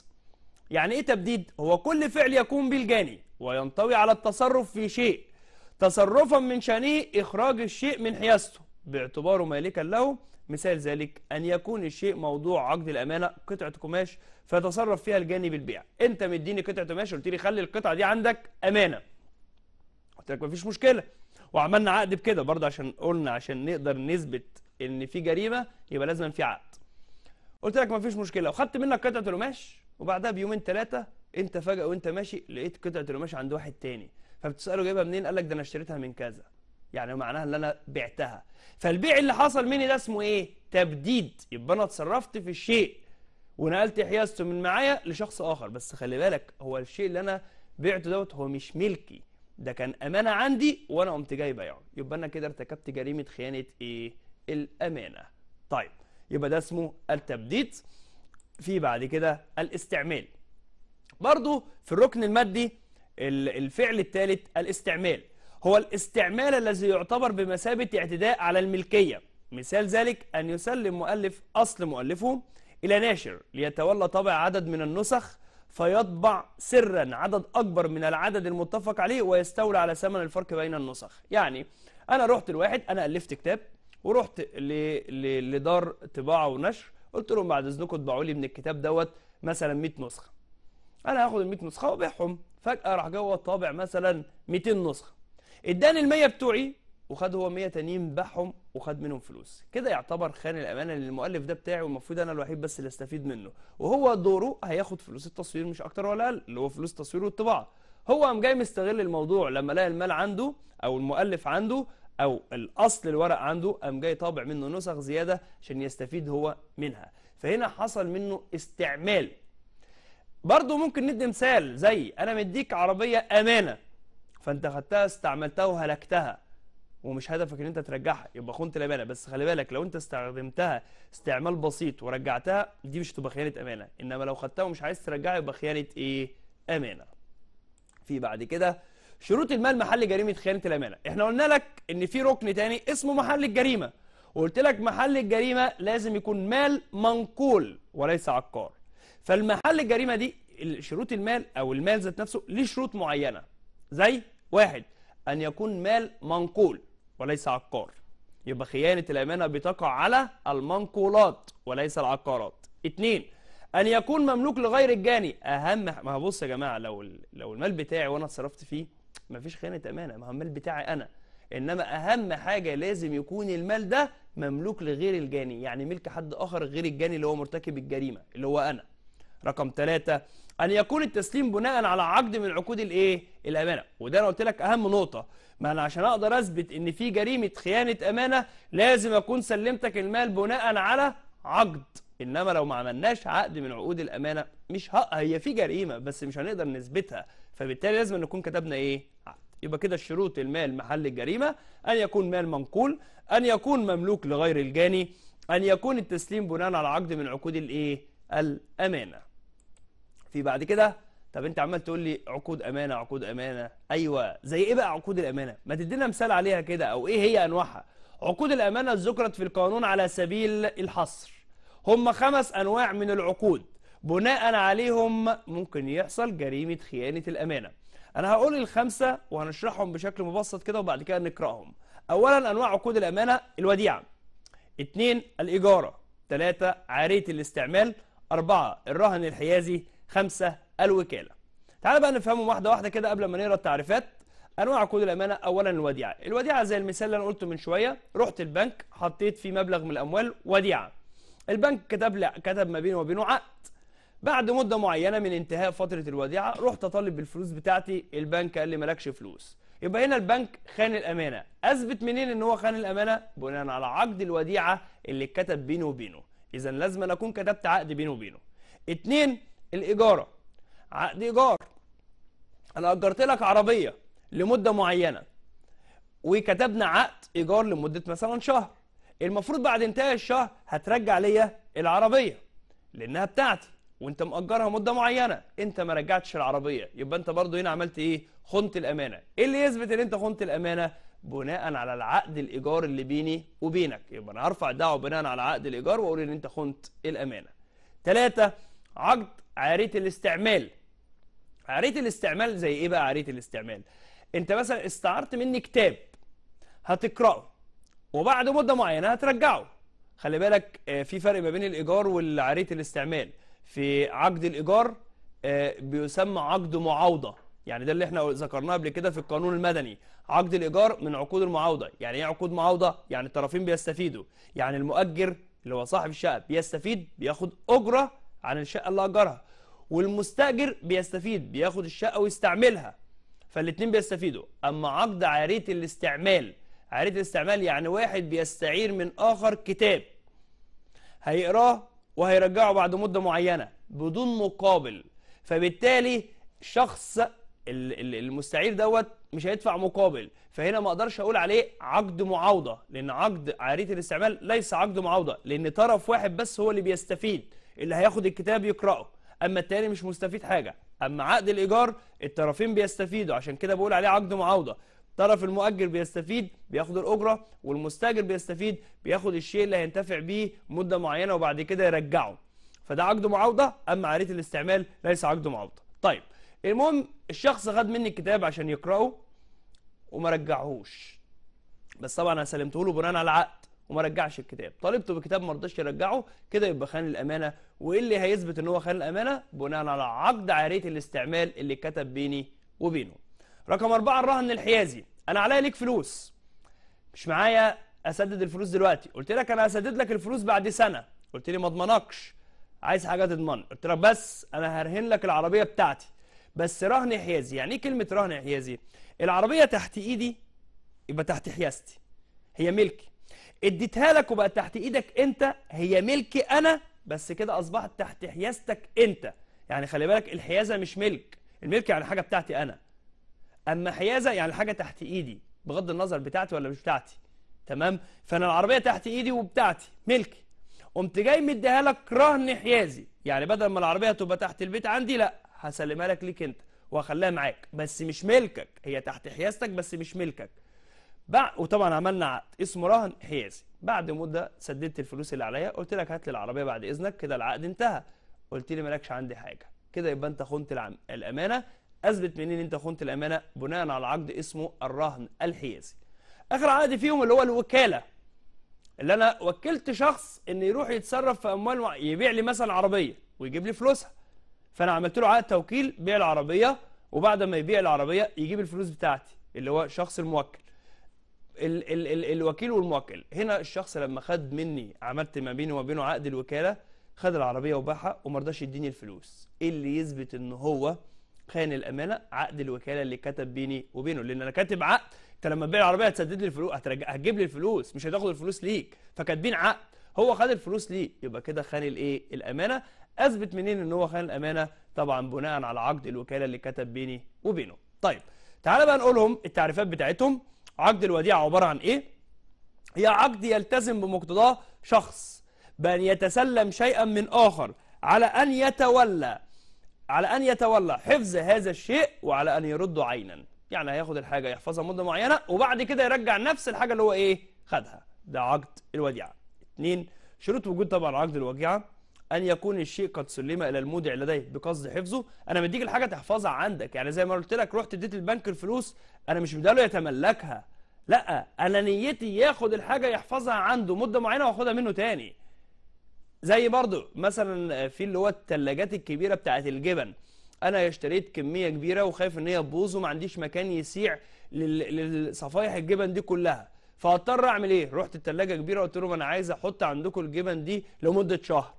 يعني ايه تبديد هو كل فعل يقوم به الجاني وينطوي على التصرف في شيء تصرفا من شأنه إخراج الشيء من حيازته باعتباره مالكا له مثال ذلك أن يكون الشيء موضوع عقد الأمانة قطعة قماش فيتصرف فيها الجانب البيع أنت مديني قطعة قماش قلت لي خلي القطعة دي عندك أمانة قلت لك مفيش مشكلة وعملنا عقد بكده برضه عشان قلنا عشان نقدر نثبت إن في جريمة يبقى لازم في عقد قلت لك مفيش مشكلة وخدت منك قطعة القماش وبعدها بيومين ثلاثة أنت فجأة وأنت ماشي لقيت قطعة القماش عند واحد تاني فبتساله جايبها منين قال لك ده انا اشتريتها من كذا يعني معناها ان انا بعتها فالبيع اللي حصل مني ده اسمه ايه تبديد يبقى انا اتصرفت في الشيء ونقلت حيازته من معايا لشخص اخر بس خلي بالك هو الشيء اللي انا بعته دوت هو مش ملكي ده كان امانه عندي وانا قمت جاي بيعه يعني. يبقى انا كده ارتكبت جريمه خيانه ايه الامانه طيب يبقى ده اسمه التبديد في بعد كده الاستعمال برضو في الركن المادي الفعل الثالث الاستعمال هو الاستعمال الذي يعتبر بمثابة اعتداء على الملكية مثال ذلك أن يسلم مؤلف أصل مؤلفه إلى ناشر ليتولى طبع عدد من النسخ فيطبع سرا عدد أكبر من العدد المتفق عليه ويستولى على ثمن الفرق بين النسخ يعني أنا رحت لواحد أنا ألفت كتاب ورحت ل... ل... لدار طباعة ونشر قلت لهم بعد إذنكم اطبعوا لي من الكتاب دوت مثلا 100 نسخة أنا هاخد ال 100 نسخة وأبيعهم فجأة راح جوه طابع مثلا 200 نسخة اداني ال 100 بتوعي وخد هو 100 تانيين باعهم وخد منهم فلوس كده يعتبر خان الامانه للمؤلف ده بتاعي والمفروض انا الوحيد بس اللي استفيد منه وهو دوره هياخد فلوس التصوير مش اكتر ولا اقل اللي هو فلوس التصوير والطباعه هو قام جاي مستغل الموضوع لما لقى المال عنده او المؤلف عنده او الاصل الورق عنده قام جاي طابع منه نسخ زياده عشان يستفيد هو منها فهنا حصل منه استعمال برضو ممكن ندي مثال زي انا مديك عربيه امانه فانت خدتها استعملتها وهلكتها ومش هدفك ان انت ترجعها يبقى خنت الامانه بس خلي بالك لو انت استخدمتها استعمال بسيط ورجعتها دي مش تبقى خيانه امانه انما لو خدتها ومش عايز ترجعها يبقى خيانه ايه امانه في بعد كده شروط المال محل جريمه خيانه الامانه احنا قلنا لك ان في ركن تاني اسمه محل الجريمه وقلت لك محل الجريمه لازم يكون مال منقول وليس عقار فالمحل الجريمه دي شروط المال او المال ذات نفسه ليه شروط معينه زي واحد ان يكون مال منقول وليس عقار يبقى خيانه الامانه بتقع على المنقولات وليس العقارات اثنين ان يكون مملوك لغير الجاني اهم ما بص يا جماعه لو لو المال بتاعي وانا اتصرفت فيه مفيش خيانه امانه ما هو المال بتاعي انا انما اهم حاجه لازم يكون المال ده مملوك لغير الجاني يعني ملك حد اخر غير الجاني اللي هو مرتكب الجريمه اللي هو انا رقم ثلاثة أن يكون التسليم بناء على عقد من عقود الإيه؟ الأمانة وده أنا قلت لك أهم نقطة ما أنا عشان أقدر أثبت إن في جريمة خيانة أمانة لازم أكون سلمتك المال بناء على عقد إنما لو ما عملناش عقد من عقود الأمانة مش هق... هي في جريمة بس مش هنقدر نثبتها فبالتالي لازم نكون كتبنا إيه؟ عقد يبقى كده الشروط المال محل الجريمة أن يكون مال منقول أن يكون مملوك لغير الجاني أن يكون التسليم بناء على عقد من عقود الإيه؟ الأمانة في بعد كده طب انت عمال تقول لي عقود امانه عقود امانه ايوه زي ايه بقى عقود الامانه ما تدينا مثال عليها كده او ايه هي انواعها عقود الامانه ذكرت في القانون على سبيل الحصر هم خمس انواع من العقود بناء عليهم ممكن يحصل جريمه خيانه الامانه انا هقول الخمسه وهنشرحهم بشكل مبسط كده وبعد كده نقراهم اولا انواع عقود الامانه الوديعه اثنين الاجاره ثلاثه عاريه الاستعمال أربعة الرهن الحيازي خمسة الوكالة تعال بقى نفهمهم واحدة واحدة كده قبل ما نقرا التعريفات انواع عقود الامانه اولا الوديعه الوديعه زي المثال اللي انا قلته من شويه رحت البنك حطيت فيه مبلغ من الاموال وديعه البنك كتب لا كتب ما بيني وبينه عقد بعد مده معينه من انتهاء فتره الوديعه رحت اطالب بالفلوس بتاعتي البنك قال لي مالكش فلوس يبقى هنا البنك خان الامانه اثبت منين ان هو خان الامانه بناء على عقد الوديعه اللي اتكتب بينه وبينه اذا لازم أن اكون كتبت عقد بينه وبينه اتنين الإجارة عقد إيجار أنا أجرت لك عربية لمدة معينة وكتبنا عقد إيجار لمدة مثلا شهر المفروض بعد انتهاء الشهر هترجع ليا العربية لأنها بتاعتي وانت مأجرها مدة معينة انت ما رجعتش العربية يبقى انت برضو هنا عملت ايه خنت الأمانة ايه اللي يثبت ان انت خنت الأمانة بناء على العقد الإيجار اللي بيني وبينك يبقى انا هرفع دعوة بناء على عقد الإيجار وأقول ان انت خنت الأمانة ثلاثة عقد عاريه الاستعمال عاريه الاستعمال زي ايه بقى عاريه الاستعمال انت مثلا استعرت مني كتاب هتقراه وبعد مده معينه هترجعه خلي بالك آه، في فرق ما بين الايجار والعاريه الاستعمال في عقد الايجار آه، بيسمى عقد معاوضه يعني ده اللي احنا ذكرناه قبل كده في القانون المدني عقد الايجار من عقود المعاوضه يعني ايه عقود معاوضه يعني الطرفين بيستفيدوا يعني المؤجر اللي هو صاحب الشقه بيستفيد بياخد اجره عن الشقه اللي اجرها والمستاجر بيستفيد بياخد الشقه ويستعملها فالاتنين بيستفيدوا اما عقد عاريه الاستعمال عاريه الاستعمال يعني واحد بيستعير من اخر كتاب هيقراه وهيرجعه بعد مده معينه بدون مقابل فبالتالي شخص المستعير دوت مش هيدفع مقابل فهنا ما اقدرش اقول عليه عقد معاوضه لان عقد عاريه الاستعمال ليس عقد معاوضه لان طرف واحد بس هو اللي بيستفيد اللي هياخد الكتاب يقراه اما التاني مش مستفيد حاجه اما عقد الايجار الطرفين بيستفيدوا عشان كده بقول عليه عقد معاوضه طرف المؤجر بيستفيد بياخد الاجره والمستاجر بيستفيد بياخد الشيء اللي هينتفع بيه مده معينه وبعد كده يرجعه فده عقد معاوضه اما عاريه الاستعمال ليس عقد معاوضه طيب المهم الشخص خد مني الكتاب عشان يقراه وما رجعهوش بس طبعا انا سلمته له بناء على العقد وما رجعش الكتاب طالبته بكتاب ما رضاش يرجعه كده يبقى خان الامانه وايه اللي هيثبت ان هو خان الامانه بناء على عقد عاريه الاستعمال اللي كتب بيني وبينه رقم أربعة الرهن الحيازي انا عليا ليك فلوس مش معايا اسدد الفلوس دلوقتي قلت لك انا هسدد لك الفلوس بعد سنه قلت لي ما اضمنكش عايز حاجه تضمن قلت لك بس انا هرهن لك العربيه بتاعتي بس رهن حيازي يعني ايه كلمه رهن حيازي العربيه تحت ايدي يبقى تحت حيازتي هي ملكي اديتها لك وبقت تحت ايدك انت هي ملكي انا بس كده اصبحت تحت حيازتك انت يعني خلي بالك الحيازه مش ملك الملك يعني حاجه بتاعتي انا اما حيازه يعني حاجه تحت ايدي بغض النظر بتاعتي ولا مش بتاعتي تمام فانا العربيه تحت ايدي وبتاعتي ملكي قمت جاي مديها لك رهن حيازي يعني بدل ما العربيه تبقى تحت البيت عندي لا هسلمها لك ليك انت وهخليها معاك بس مش ملكك هي تحت حيازتك بس مش ملكك بعد وطبعا عملنا عقد اسمه رهن حيازي بعد مده سددت الفلوس اللي عليا قلت لك هات لي العربيه بعد اذنك كده العقد انتهى قلت لي مالكش عندي حاجه كده يبقى انت خنت العم... الامانه اثبت منين انت خنت الامانه بناء على عقد اسمه الرهن الحيازي اخر عقد فيهم اللي هو الوكاله اللي انا وكلت شخص ان يروح يتصرف في اموال يبيع لي مثلا عربيه ويجيب لي فلوسها فانا عملت له عقد توكيل بيع العربيه وبعد ما يبيع العربيه يجيب الفلوس بتاعتي اللي هو شخص الموكل ال ال ال الوكيل والموكل هنا الشخص لما خد مني عملت ما بيني وما بينه عقد الوكاله خد العربيه وباعها وما رضاش يديني الفلوس ايه اللي يثبت ان هو خان الامانه عقد الوكاله اللي كتب بيني وبينه لان انا كاتب عقد انت لما تبيع العربيه هتسدد لي الفلوس هترجع هتجيب لي الفلوس مش هتاخد الفلوس ليك فكاتبين عقد هو خد الفلوس ليه يبقى كده خان الايه الامانه اثبت منين ان هو خان الامانه طبعا بناء على عقد الوكاله اللي كتب بيني وبينه طيب تعالى بقى نقولهم التعريفات بتاعتهم عقد الوديعة عبارة عن إيه؟ هي عقد يلتزم بمقتضاه شخص بأن يتسلم شيئا من آخر على أن يتولى على أن يتولى حفظ هذا الشيء وعلى أن يرد عينا يعني هياخد الحاجة يحفظها مدة معينة وبعد كده يرجع نفس الحاجة اللي هو إيه؟ خدها ده عقد الوديعة اتنين شروط وجود طبعا عقد الوديعة أن يكون الشيء قد سلم إلى المودع لديه بقصد حفظه أنا مديك الحاجة تحفظها عندك يعني زي ما قلت لك رحت اديت البنك الفلوس أنا مش مديله يتملكها لا أنا نيتي ياخد الحاجة يحفظها عنده مدة معينة وأخدها منه تاني زي برضو مثلا في اللي هو الثلاجات الكبيرة بتاعة الجبن أنا اشتريت كمية كبيرة وخايف إن هي تبوظ وما عنديش مكان يسيع للصفايح الجبن دي كلها فاضطر اعمل ايه رحت الثلاجه كبيره قلت لهم انا عايز احط عندكم الجبن دي لمده شهر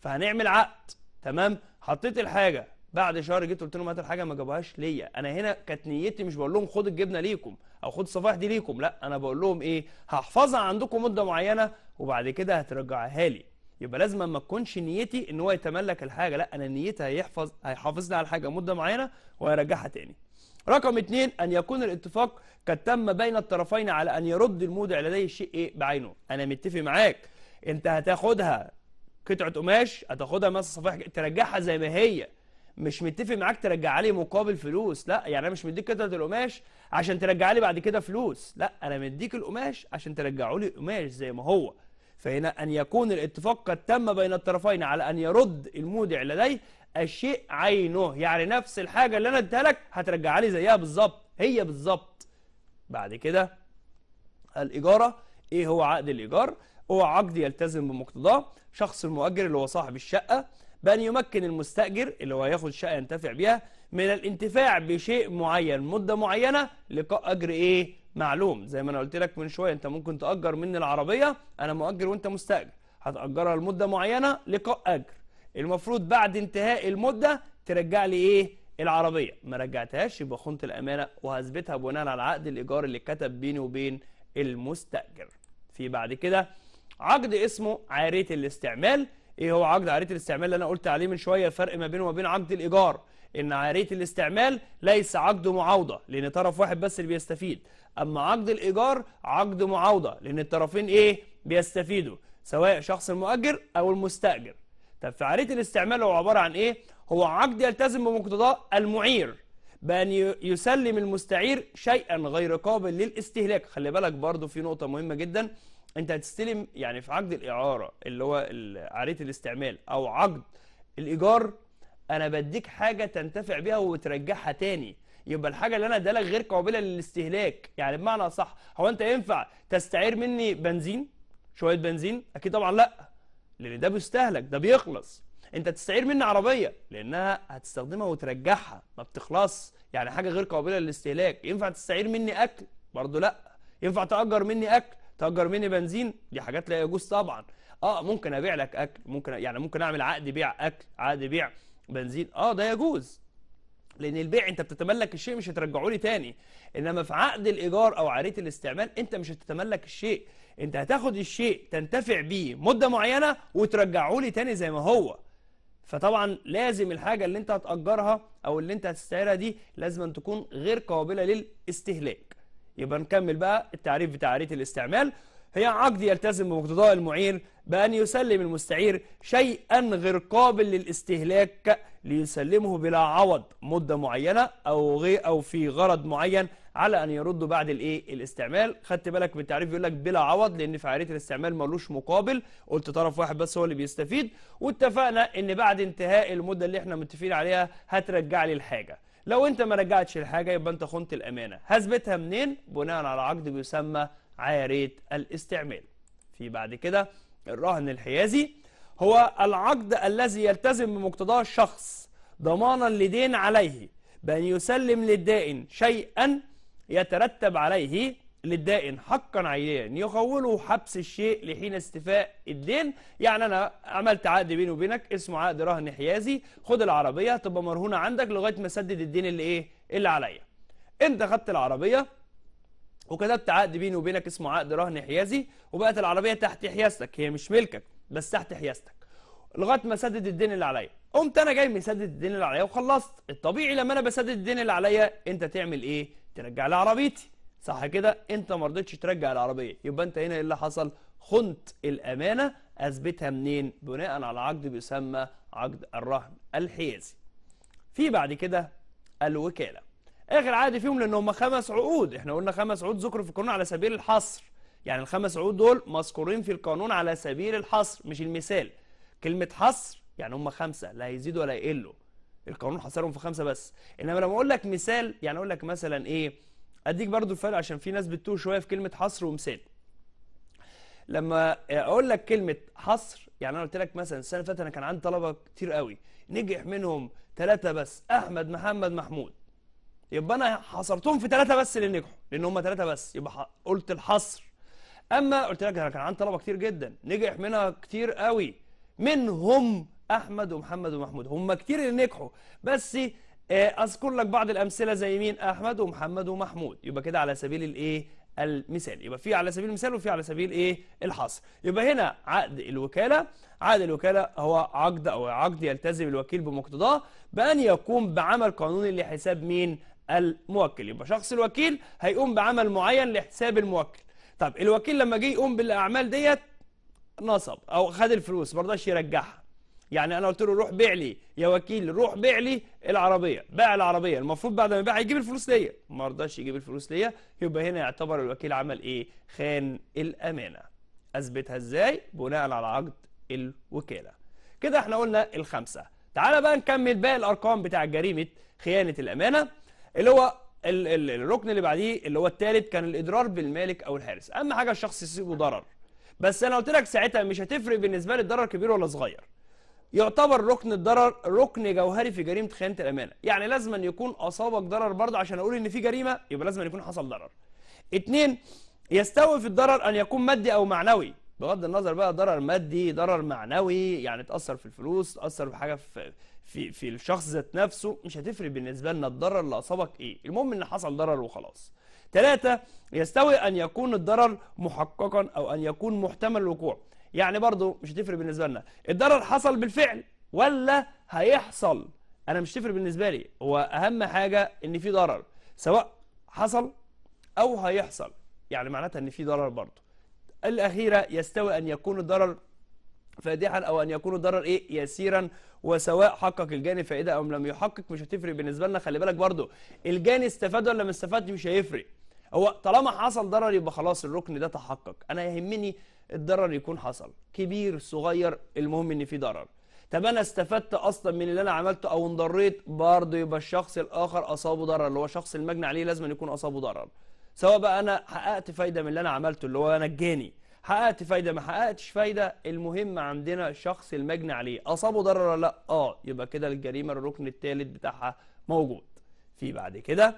فهنعمل عقد تمام حطيت الحاجه بعد شهر جيت قلت لهم هات الحاجه ما جابوهاش ليا انا هنا كانت نيتي مش بقول لهم خد الجبنه ليكم او خد الصفائح دي ليكم لا انا بقول لهم ايه هحفظها عندكم مده معينه وبعد كده هترجعها لي يبقى لازم ما تكونش نيتي ان هو يتملك الحاجه لا انا نيتي هيحفظ هيحافظ لي على الحاجه مده معينه وهيرجعها تاني رقم اثنين ان يكون الاتفاق قد تم بين الطرفين على ان يرد المودع لديه الشيء ايه بعينه انا متفق معاك انت هتاخدها قطعه قماش هتاخدها مثلا صفيح ترجعها زي ما هي مش متفق معاك ترجعها لي مقابل فلوس لا يعني انا مش مديك قطعه القماش عشان ترجعها لي بعد كده فلوس لا انا مديك القماش عشان ترجعه لي قماش زي ما هو فهنا ان يكون الاتفاق قد تم بين الطرفين على ان يرد المودع لديه الشيء عينه يعني نفس الحاجه اللي انا اديها لك هترجعها لي زيها بالظبط هي بالظبط بعد كده الاجاره ايه هو عقد الايجار هو عقد يلتزم بمقتضاه شخص المؤجر اللي هو صاحب الشقه بان يمكن المستاجر اللي هو هياخد شقه ينتفع بيها من الانتفاع بشيء معين مده معينه لقاء اجر ايه معلوم زي ما انا قلت لك من شويه انت ممكن تاجر مني العربيه انا مؤجر وانت مستاجر هتاجرها لمده معينه لقاء اجر المفروض بعد انتهاء المده ترجع لي ايه العربيه ما رجعتهاش يبقى خنت الامانه وهثبتها بناء على عقد الايجار اللي كتب بيني وبين المستاجر في بعد كده عقد اسمه عارية الاستعمال ايه هو عقد عارية الاستعمال اللي انا قلت عليه من شوية الفرق ما بينه وبين عقد الايجار ان عارية الاستعمال ليس عقد معاوضة لان طرف واحد بس اللي بيستفيد اما عقد الايجار عقد معاوضة لان الطرفين ايه بيستفيدوا سواء شخص المؤجر او المستأجر طب في عارية الاستعمال هو عبارة عن ايه هو عقد يلتزم بمقتضاء المعير بأن يسلم المستعير شيئا غير قابل للاستهلاك خلي بالك برضو في نقطة مهمة جدا انت هتستلم يعني في عقد الاعاره اللي هو عاريه الاستعمال او عقد الايجار انا بديك حاجه تنتفع بيها وترجعها تاني يبقى الحاجه اللي انا ادالك غير قابله للاستهلاك يعني بمعنى اصح هو انت ينفع تستعير مني بنزين شويه بنزين اكيد طبعا لا لان ده بيستهلك ده بيخلص انت تستعير مني عربيه لانها هتستخدمها وترجعها ما بتخلص يعني حاجه غير قابله للاستهلاك ينفع تستعير مني اكل برضه لا ينفع تاجر مني اكل تأجر مني بنزين دي حاجات لا يجوز طبعا اه ممكن ابيع لك اكل ممكن يعني ممكن اعمل عقد بيع اكل عقد بيع بنزين اه ده يجوز لان البيع انت بتتملك الشيء مش هترجعه لي تاني انما في عقد الايجار او عاريه الاستعمال انت مش هتتملك الشيء انت هتاخد الشيء تنتفع بيه مده معينه وترجعه لي تاني زي ما هو فطبعا لازم الحاجه اللي انت هتاجرها او اللي انت هتستعيرها دي لازم أن تكون غير قابله للاستهلاك يبقى نكمل بقى التعريف بتاع عريه الاستعمال هي عقد يلتزم بمقتضاء المعير بأن يسلم المستعير شيئا غير قابل للاستهلاك ليسلمه بلا عوض مدة معينة أو غي أو في غرض معين على أن يرد بعد الإيه الاستعمال خدت بالك من التعريف بيقول لك بلا عوض لأن في عارية الاستعمال ملوش مقابل قلت طرف واحد بس هو اللي بيستفيد واتفقنا إن بعد انتهاء المدة اللي إحنا متفقين عليها هترجع لي الحاجة لو انت ما رجعتش الحاجه يبقى انت خنت الامانه هثبتها منين بناء على عقد بيسمى عاريه الاستعمال في بعد كده الرهن الحيازي هو العقد الذي يلتزم بمقتضاه الشخص ضمانا لدين عليه بأن يسلم للدائن شيئا يترتب عليه للدائن حقا عيان يخوله حبس الشيء لحين استفاء الدين يعني انا عملت عقد بيني وبينك اسمه عقد رهن حيازي خد العربيه تبقى مرهونه عندك لغايه ما اسدد الدين اللي ايه اللي عليا انت خدت العربيه وكتبت عقد بيني وبينك اسمه عقد رهن حيازي وبقت العربيه تحت حيازتك هي مش ملكك بس تحت حيازتك لغايه ما اسدد الدين اللي عليا قمت انا جاي مسدد الدين اللي عليا وخلصت الطبيعي لما انا بسدد الدين اللي عليا انت تعمل ايه ترجع لي عربيتي صح كده انت ما رضيتش ترجع العربيه يبقى انت هنا ايه اللي حصل خنت الامانه اثبتها منين بناء على عقد بيسمى عقد الرهن الحيازي في بعد كده الوكاله اخر عقد فيهم لان هم خمس عقود احنا قلنا خمس عقود ذكروا في القانون على سبيل الحصر يعني الخمس عقود دول مذكورين في القانون على سبيل الحصر مش المثال كلمه حصر يعني هم خمسه لا يزيدوا ولا يقلوا القانون حصرهم في خمسه بس انما لما اقول لك مثال يعني اقول لك مثلا ايه اديك برضو الفرق عشان في ناس بتتوه شويه في كلمه حصر ومثال لما اقول لك كلمه حصر يعني انا قلت لك مثلا السنه اللي فاتت انا كان عندي طلبه كتير قوي نجح منهم ثلاثه بس احمد محمد محمود يبقى انا حصرتهم في ثلاثه بس اللي نجحوا لان هم ثلاثه بس يبقى قلت الحصر اما قلت لك انا كان عندي طلبه كتير جدا نجح منها كتير قوي منهم احمد ومحمد ومحمود هم كتير اللي نجحوا بس آه، اذكر لك بعض الامثله زي مين احمد ومحمد ومحمود يبقى كده على سبيل الايه المثال يبقى في على سبيل المثال وفي على سبيل ايه الحصر يبقى هنا عقد الوكاله عقد الوكاله هو عقد او عقد يلتزم الوكيل بمقتضاه بان يقوم بعمل قانوني لحساب مين الموكل يبقى شخص الوكيل هيقوم بعمل معين لحساب الموكل طب الوكيل لما جه يقوم بالاعمال ديت نصب او خد الفلوس ما رضاش يرجعها يعني انا قلت له روح بيع لي يا وكيل روح بيع لي العربيه باع العربيه المفروض بعد ما يبيعها يجيب الفلوس ليا ما رضاش يجيب الفلوس ليا يبقى هنا يعتبر الوكيل عمل ايه خان الامانه اثبتها ازاي بناء على عقد الوكاله كده احنا قلنا الخمسه تعالى بقى نكمل باقي الارقام بتاع جريمه خيانه الامانه اللي هو الركن اللي بعديه اللي هو الثالث كان الاضرار بالمالك او الحارس اهم حاجه الشخص يسيبه ضرر بس انا قلت لك ساعتها مش هتفرق بالنسبه لي الضرر كبير ولا صغير يعتبر ركن الضرر ركن جوهري في جريمه خيانه الامانه يعني لازم أن يكون اصابك ضرر برضه عشان اقول ان في جريمه يبقى لازم أن يكون حصل ضرر اتنين يستوي في الضرر ان يكون مادي او معنوي بغض النظر بقى ضرر مادي ضرر معنوي يعني تاثر في الفلوس تاثر في حاجه في في, في الشخص ذات نفسه مش هتفرق بالنسبه لنا الضرر اللي اصابك ايه المهم ان حصل ضرر وخلاص ثلاثة يستوي أن يكون الضرر محققا أو أن يكون محتمل الوقوع يعني برضو مش هتفرق بالنسبة لنا الضرر حصل بالفعل ولا هيحصل أنا مش هتفرق بالنسبة لي هو أهم حاجة إن في ضرر سواء حصل أو هيحصل يعني معناتها إن في ضرر برضو الأخيرة يستوي أن يكون الضرر فادحا او ان يكون الضرر ايه يسيرا وسواء حقق الجاني فائده او لم يحقق مش هتفرق بالنسبه لنا خلي بالك برضو الجاني استفاد ولا ما استفادش مش هيفرق هو طالما حصل ضرر يبقى خلاص الركن ده تحقق انا يهمني الضرر يكون حصل كبير صغير المهم ان في ضرر طب انا استفدت اصلا من اللي انا عملته او انضريت برضه يبقى الشخص الاخر اصابه ضرر اللي هو شخص المجني عليه لازم أن يكون اصابه ضرر سواء بقى انا حققت فايده من اللي انا عملته اللي هو انا الجاني حققت فايده ما حققتش فايده المهم عندنا الشخص المجني عليه اصابه ضرر ولا لا اه يبقى كده الجريمه الركن الثالث بتاعها موجود في بعد كده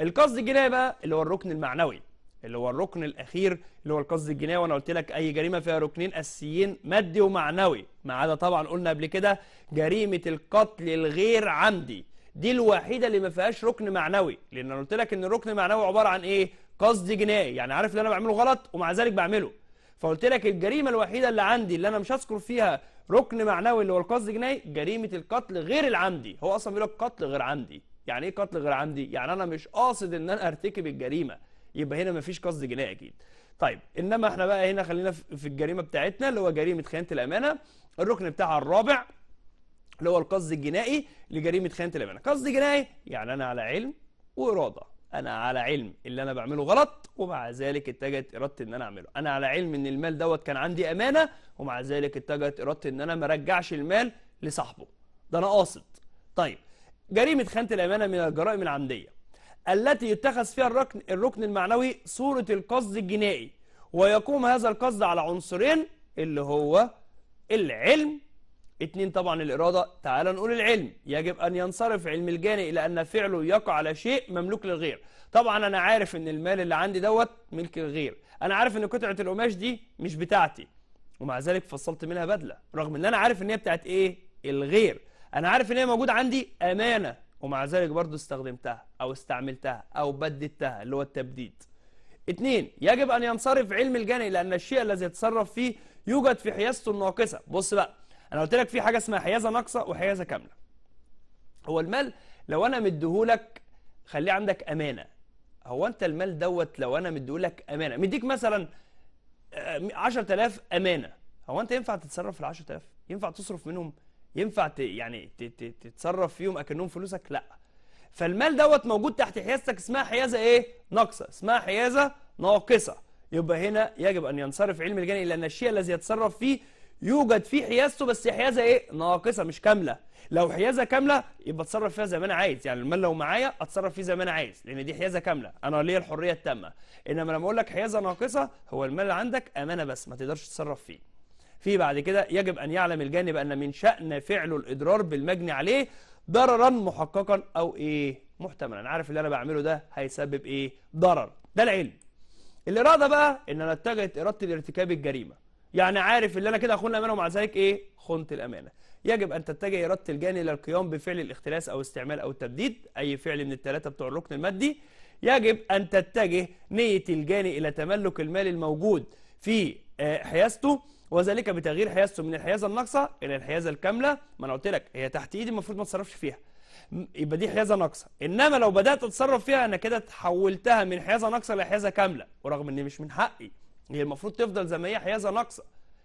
القصد الجنائي بقى اللي هو الركن المعنوي اللي هو الركن الاخير اللي هو القصد الجنائي وانا قلت لك اي جريمه فيها ركنين اساسيين مادي ومعنوي ما عدا طبعا قلنا قبل كده جريمه القتل الغير عمدي دي الوحيده اللي ما فيهاش ركن معنوي لان انا قلت لك ان الركن المعنوي عباره عن ايه قصد جنائي يعني عارف اللي انا بعمله غلط ومع ذلك بعمله فقلت لك الجريمه الوحيده اللي عندي اللي انا مش هذكر فيها ركن معنوي اللي هو القصد الجنائي جريمه القتل غير العمدي هو اصلا بيقول لك قتل غير عمدي يعني ايه قتل غير عمدي يعني انا مش قاصد ان انا ارتكب الجريمه يبقى هنا مفيش قصد جنائي اكيد طيب انما احنا بقى هنا خلينا في الجريمه بتاعتنا اللي هو جريمه خيانه الامانه الركن بتاعها الرابع اللي هو القصد الجنائي لجريمه خيانه الامانه قصد جنائي يعني انا على علم واراده انا على علم اللي انا بعمله غلط ومع ذلك اتجهت ارادتي ان انا اعمله انا على علم ان المال دوت كان عندي امانه ومع ذلك اتجهت ارادتي ان انا ما ارجعش المال لصاحبه ده انا قاصد طيب جريمه خيانه الامانه من الجرائم العمديه التي يتخذ فيها الركن الركن المعنوي صورة القصد الجنائي ويقوم هذا القصد على عنصرين اللي هو العلم اتنين طبعا الإرادة تعال نقول العلم يجب أن ينصرف علم الجاني إلى أن فعله يقع على شيء مملوك للغير طبعا أنا عارف أن المال اللي عندي دوت ملك الغير أنا عارف أن قطعة القماش دي مش بتاعتي ومع ذلك فصلت منها بدلة رغم أن أنا عارف أن هي بتاعت إيه؟ الغير أنا عارف أن هي موجود عندي أمانة ومع ذلك برضو استخدمتها أو استعملتها أو بددتها اللي هو التبديد اثنين يجب أن ينصرف علم الجني لأن الشيء الذي يتصرف فيه يوجد في حيازته الناقصة بص بقى أنا قلت لك في حاجة اسمها حيازة ناقصة وحيازة كاملة هو المال لو أنا مديهولك خليه عندك أمانة هو أنت المال دوت لو أنا مديهولك أمانة مديك مثلا 10000 آه، أمانة هو أنت ينفع تتصرف في ال 10000 ينفع تصرف منهم ينفع يعني تتصرف فيهم اكنهم فلوسك لا فالمال دوت موجود تحت حيازتك اسمها حيازه ايه ناقصه اسمها حيازه ناقصه يبقى هنا يجب ان ينصرف علم الجاني الى ان الشيء الذي يتصرف فيه يوجد فيه حيازته بس حيازه ايه ناقصه مش كامله لو حيازه كامله يبقى اتصرف فيها زي ما انا عايز يعني المال لو معايا اتصرف فيه زي ما انا عايز لان دي حيازه كامله انا ليا الحريه التامه انما لما اقول لك حيازه ناقصه هو المال اللي عندك امانه بس ما تقدرش تتصرف فيه في بعد كده يجب أن يعلم الجانب أن من شأن فعله الإضرار بالمجني عليه ضررا محققا أو إيه محتملا عارف اللي أنا بعمله ده هيسبب إيه ضرر ده العلم الإرادة بقى إن أنا اتجهت إرادتي لارتكاب الجريمة يعني عارف اللي أنا كده هخون الأمانة ومع ذلك إيه خنت الأمانة يجب أن تتجه إرادة الجاني إلى القيام بفعل الاختلاس أو استعمال أو التبديد أي فعل من الثلاثة بتوع الركن المادي يجب أن تتجه نية الجاني إلى تملك المال الموجود في آه، حيازته وذلك بتغيير حيازته من الحيازه الناقصه الى الحيازه الكامله ما انا قلت لك هي تحت ايدي المفروض ما اتصرفش فيها يبقى دي حيازه ناقصه انما لو بدات اتصرف فيها انا كده حولتها من حيازه ناقصه لحيازه كامله ورغم ان مش من حقي هي المفروض تفضل زي ما هي حيازه ناقصه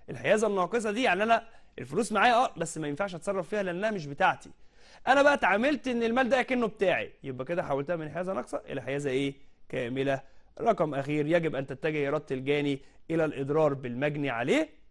الحيازه الناقصه دي يعني انا الفلوس معايا اه بس ما ينفعش اتصرف فيها لانها مش بتاعتي انا بقى اتعاملت ان المال ده كانه بتاعي يبقى كده حولتها من حيازه ناقصه الى حيازه ايه كامله رقم اخير يجب ان تتجه اراده الجاني الى الاضرار بالمجني عليه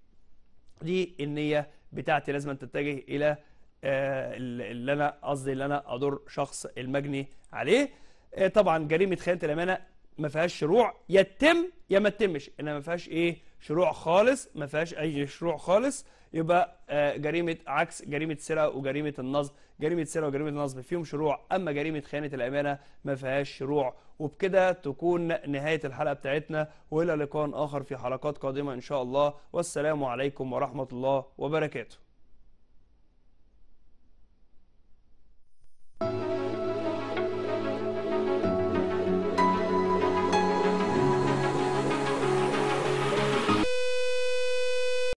دي النية بتاعتي لازم تتجه إلى آه، اللي أنا قصدي اللي أنا أضر شخص المجني عليه آه، طبعا جريمة خيانة الأمانة ما فيهاش شروع يتم يا ما تتمش إنما ما فيهاش إيه شروع خالص ما فيهاش اي شروع خالص يبقى آه، جريمه عكس جريمه سرقه وجريمه النصب جريمه سرقه وجريمه النصب فيهم شروع اما جريمه خيانه الامانه ما فيهاش شروع وبكده تكون نهايه الحلقه بتاعتنا والى لقاء اخر في حلقات قادمه ان شاء الله والسلام عليكم ورحمه الله وبركاته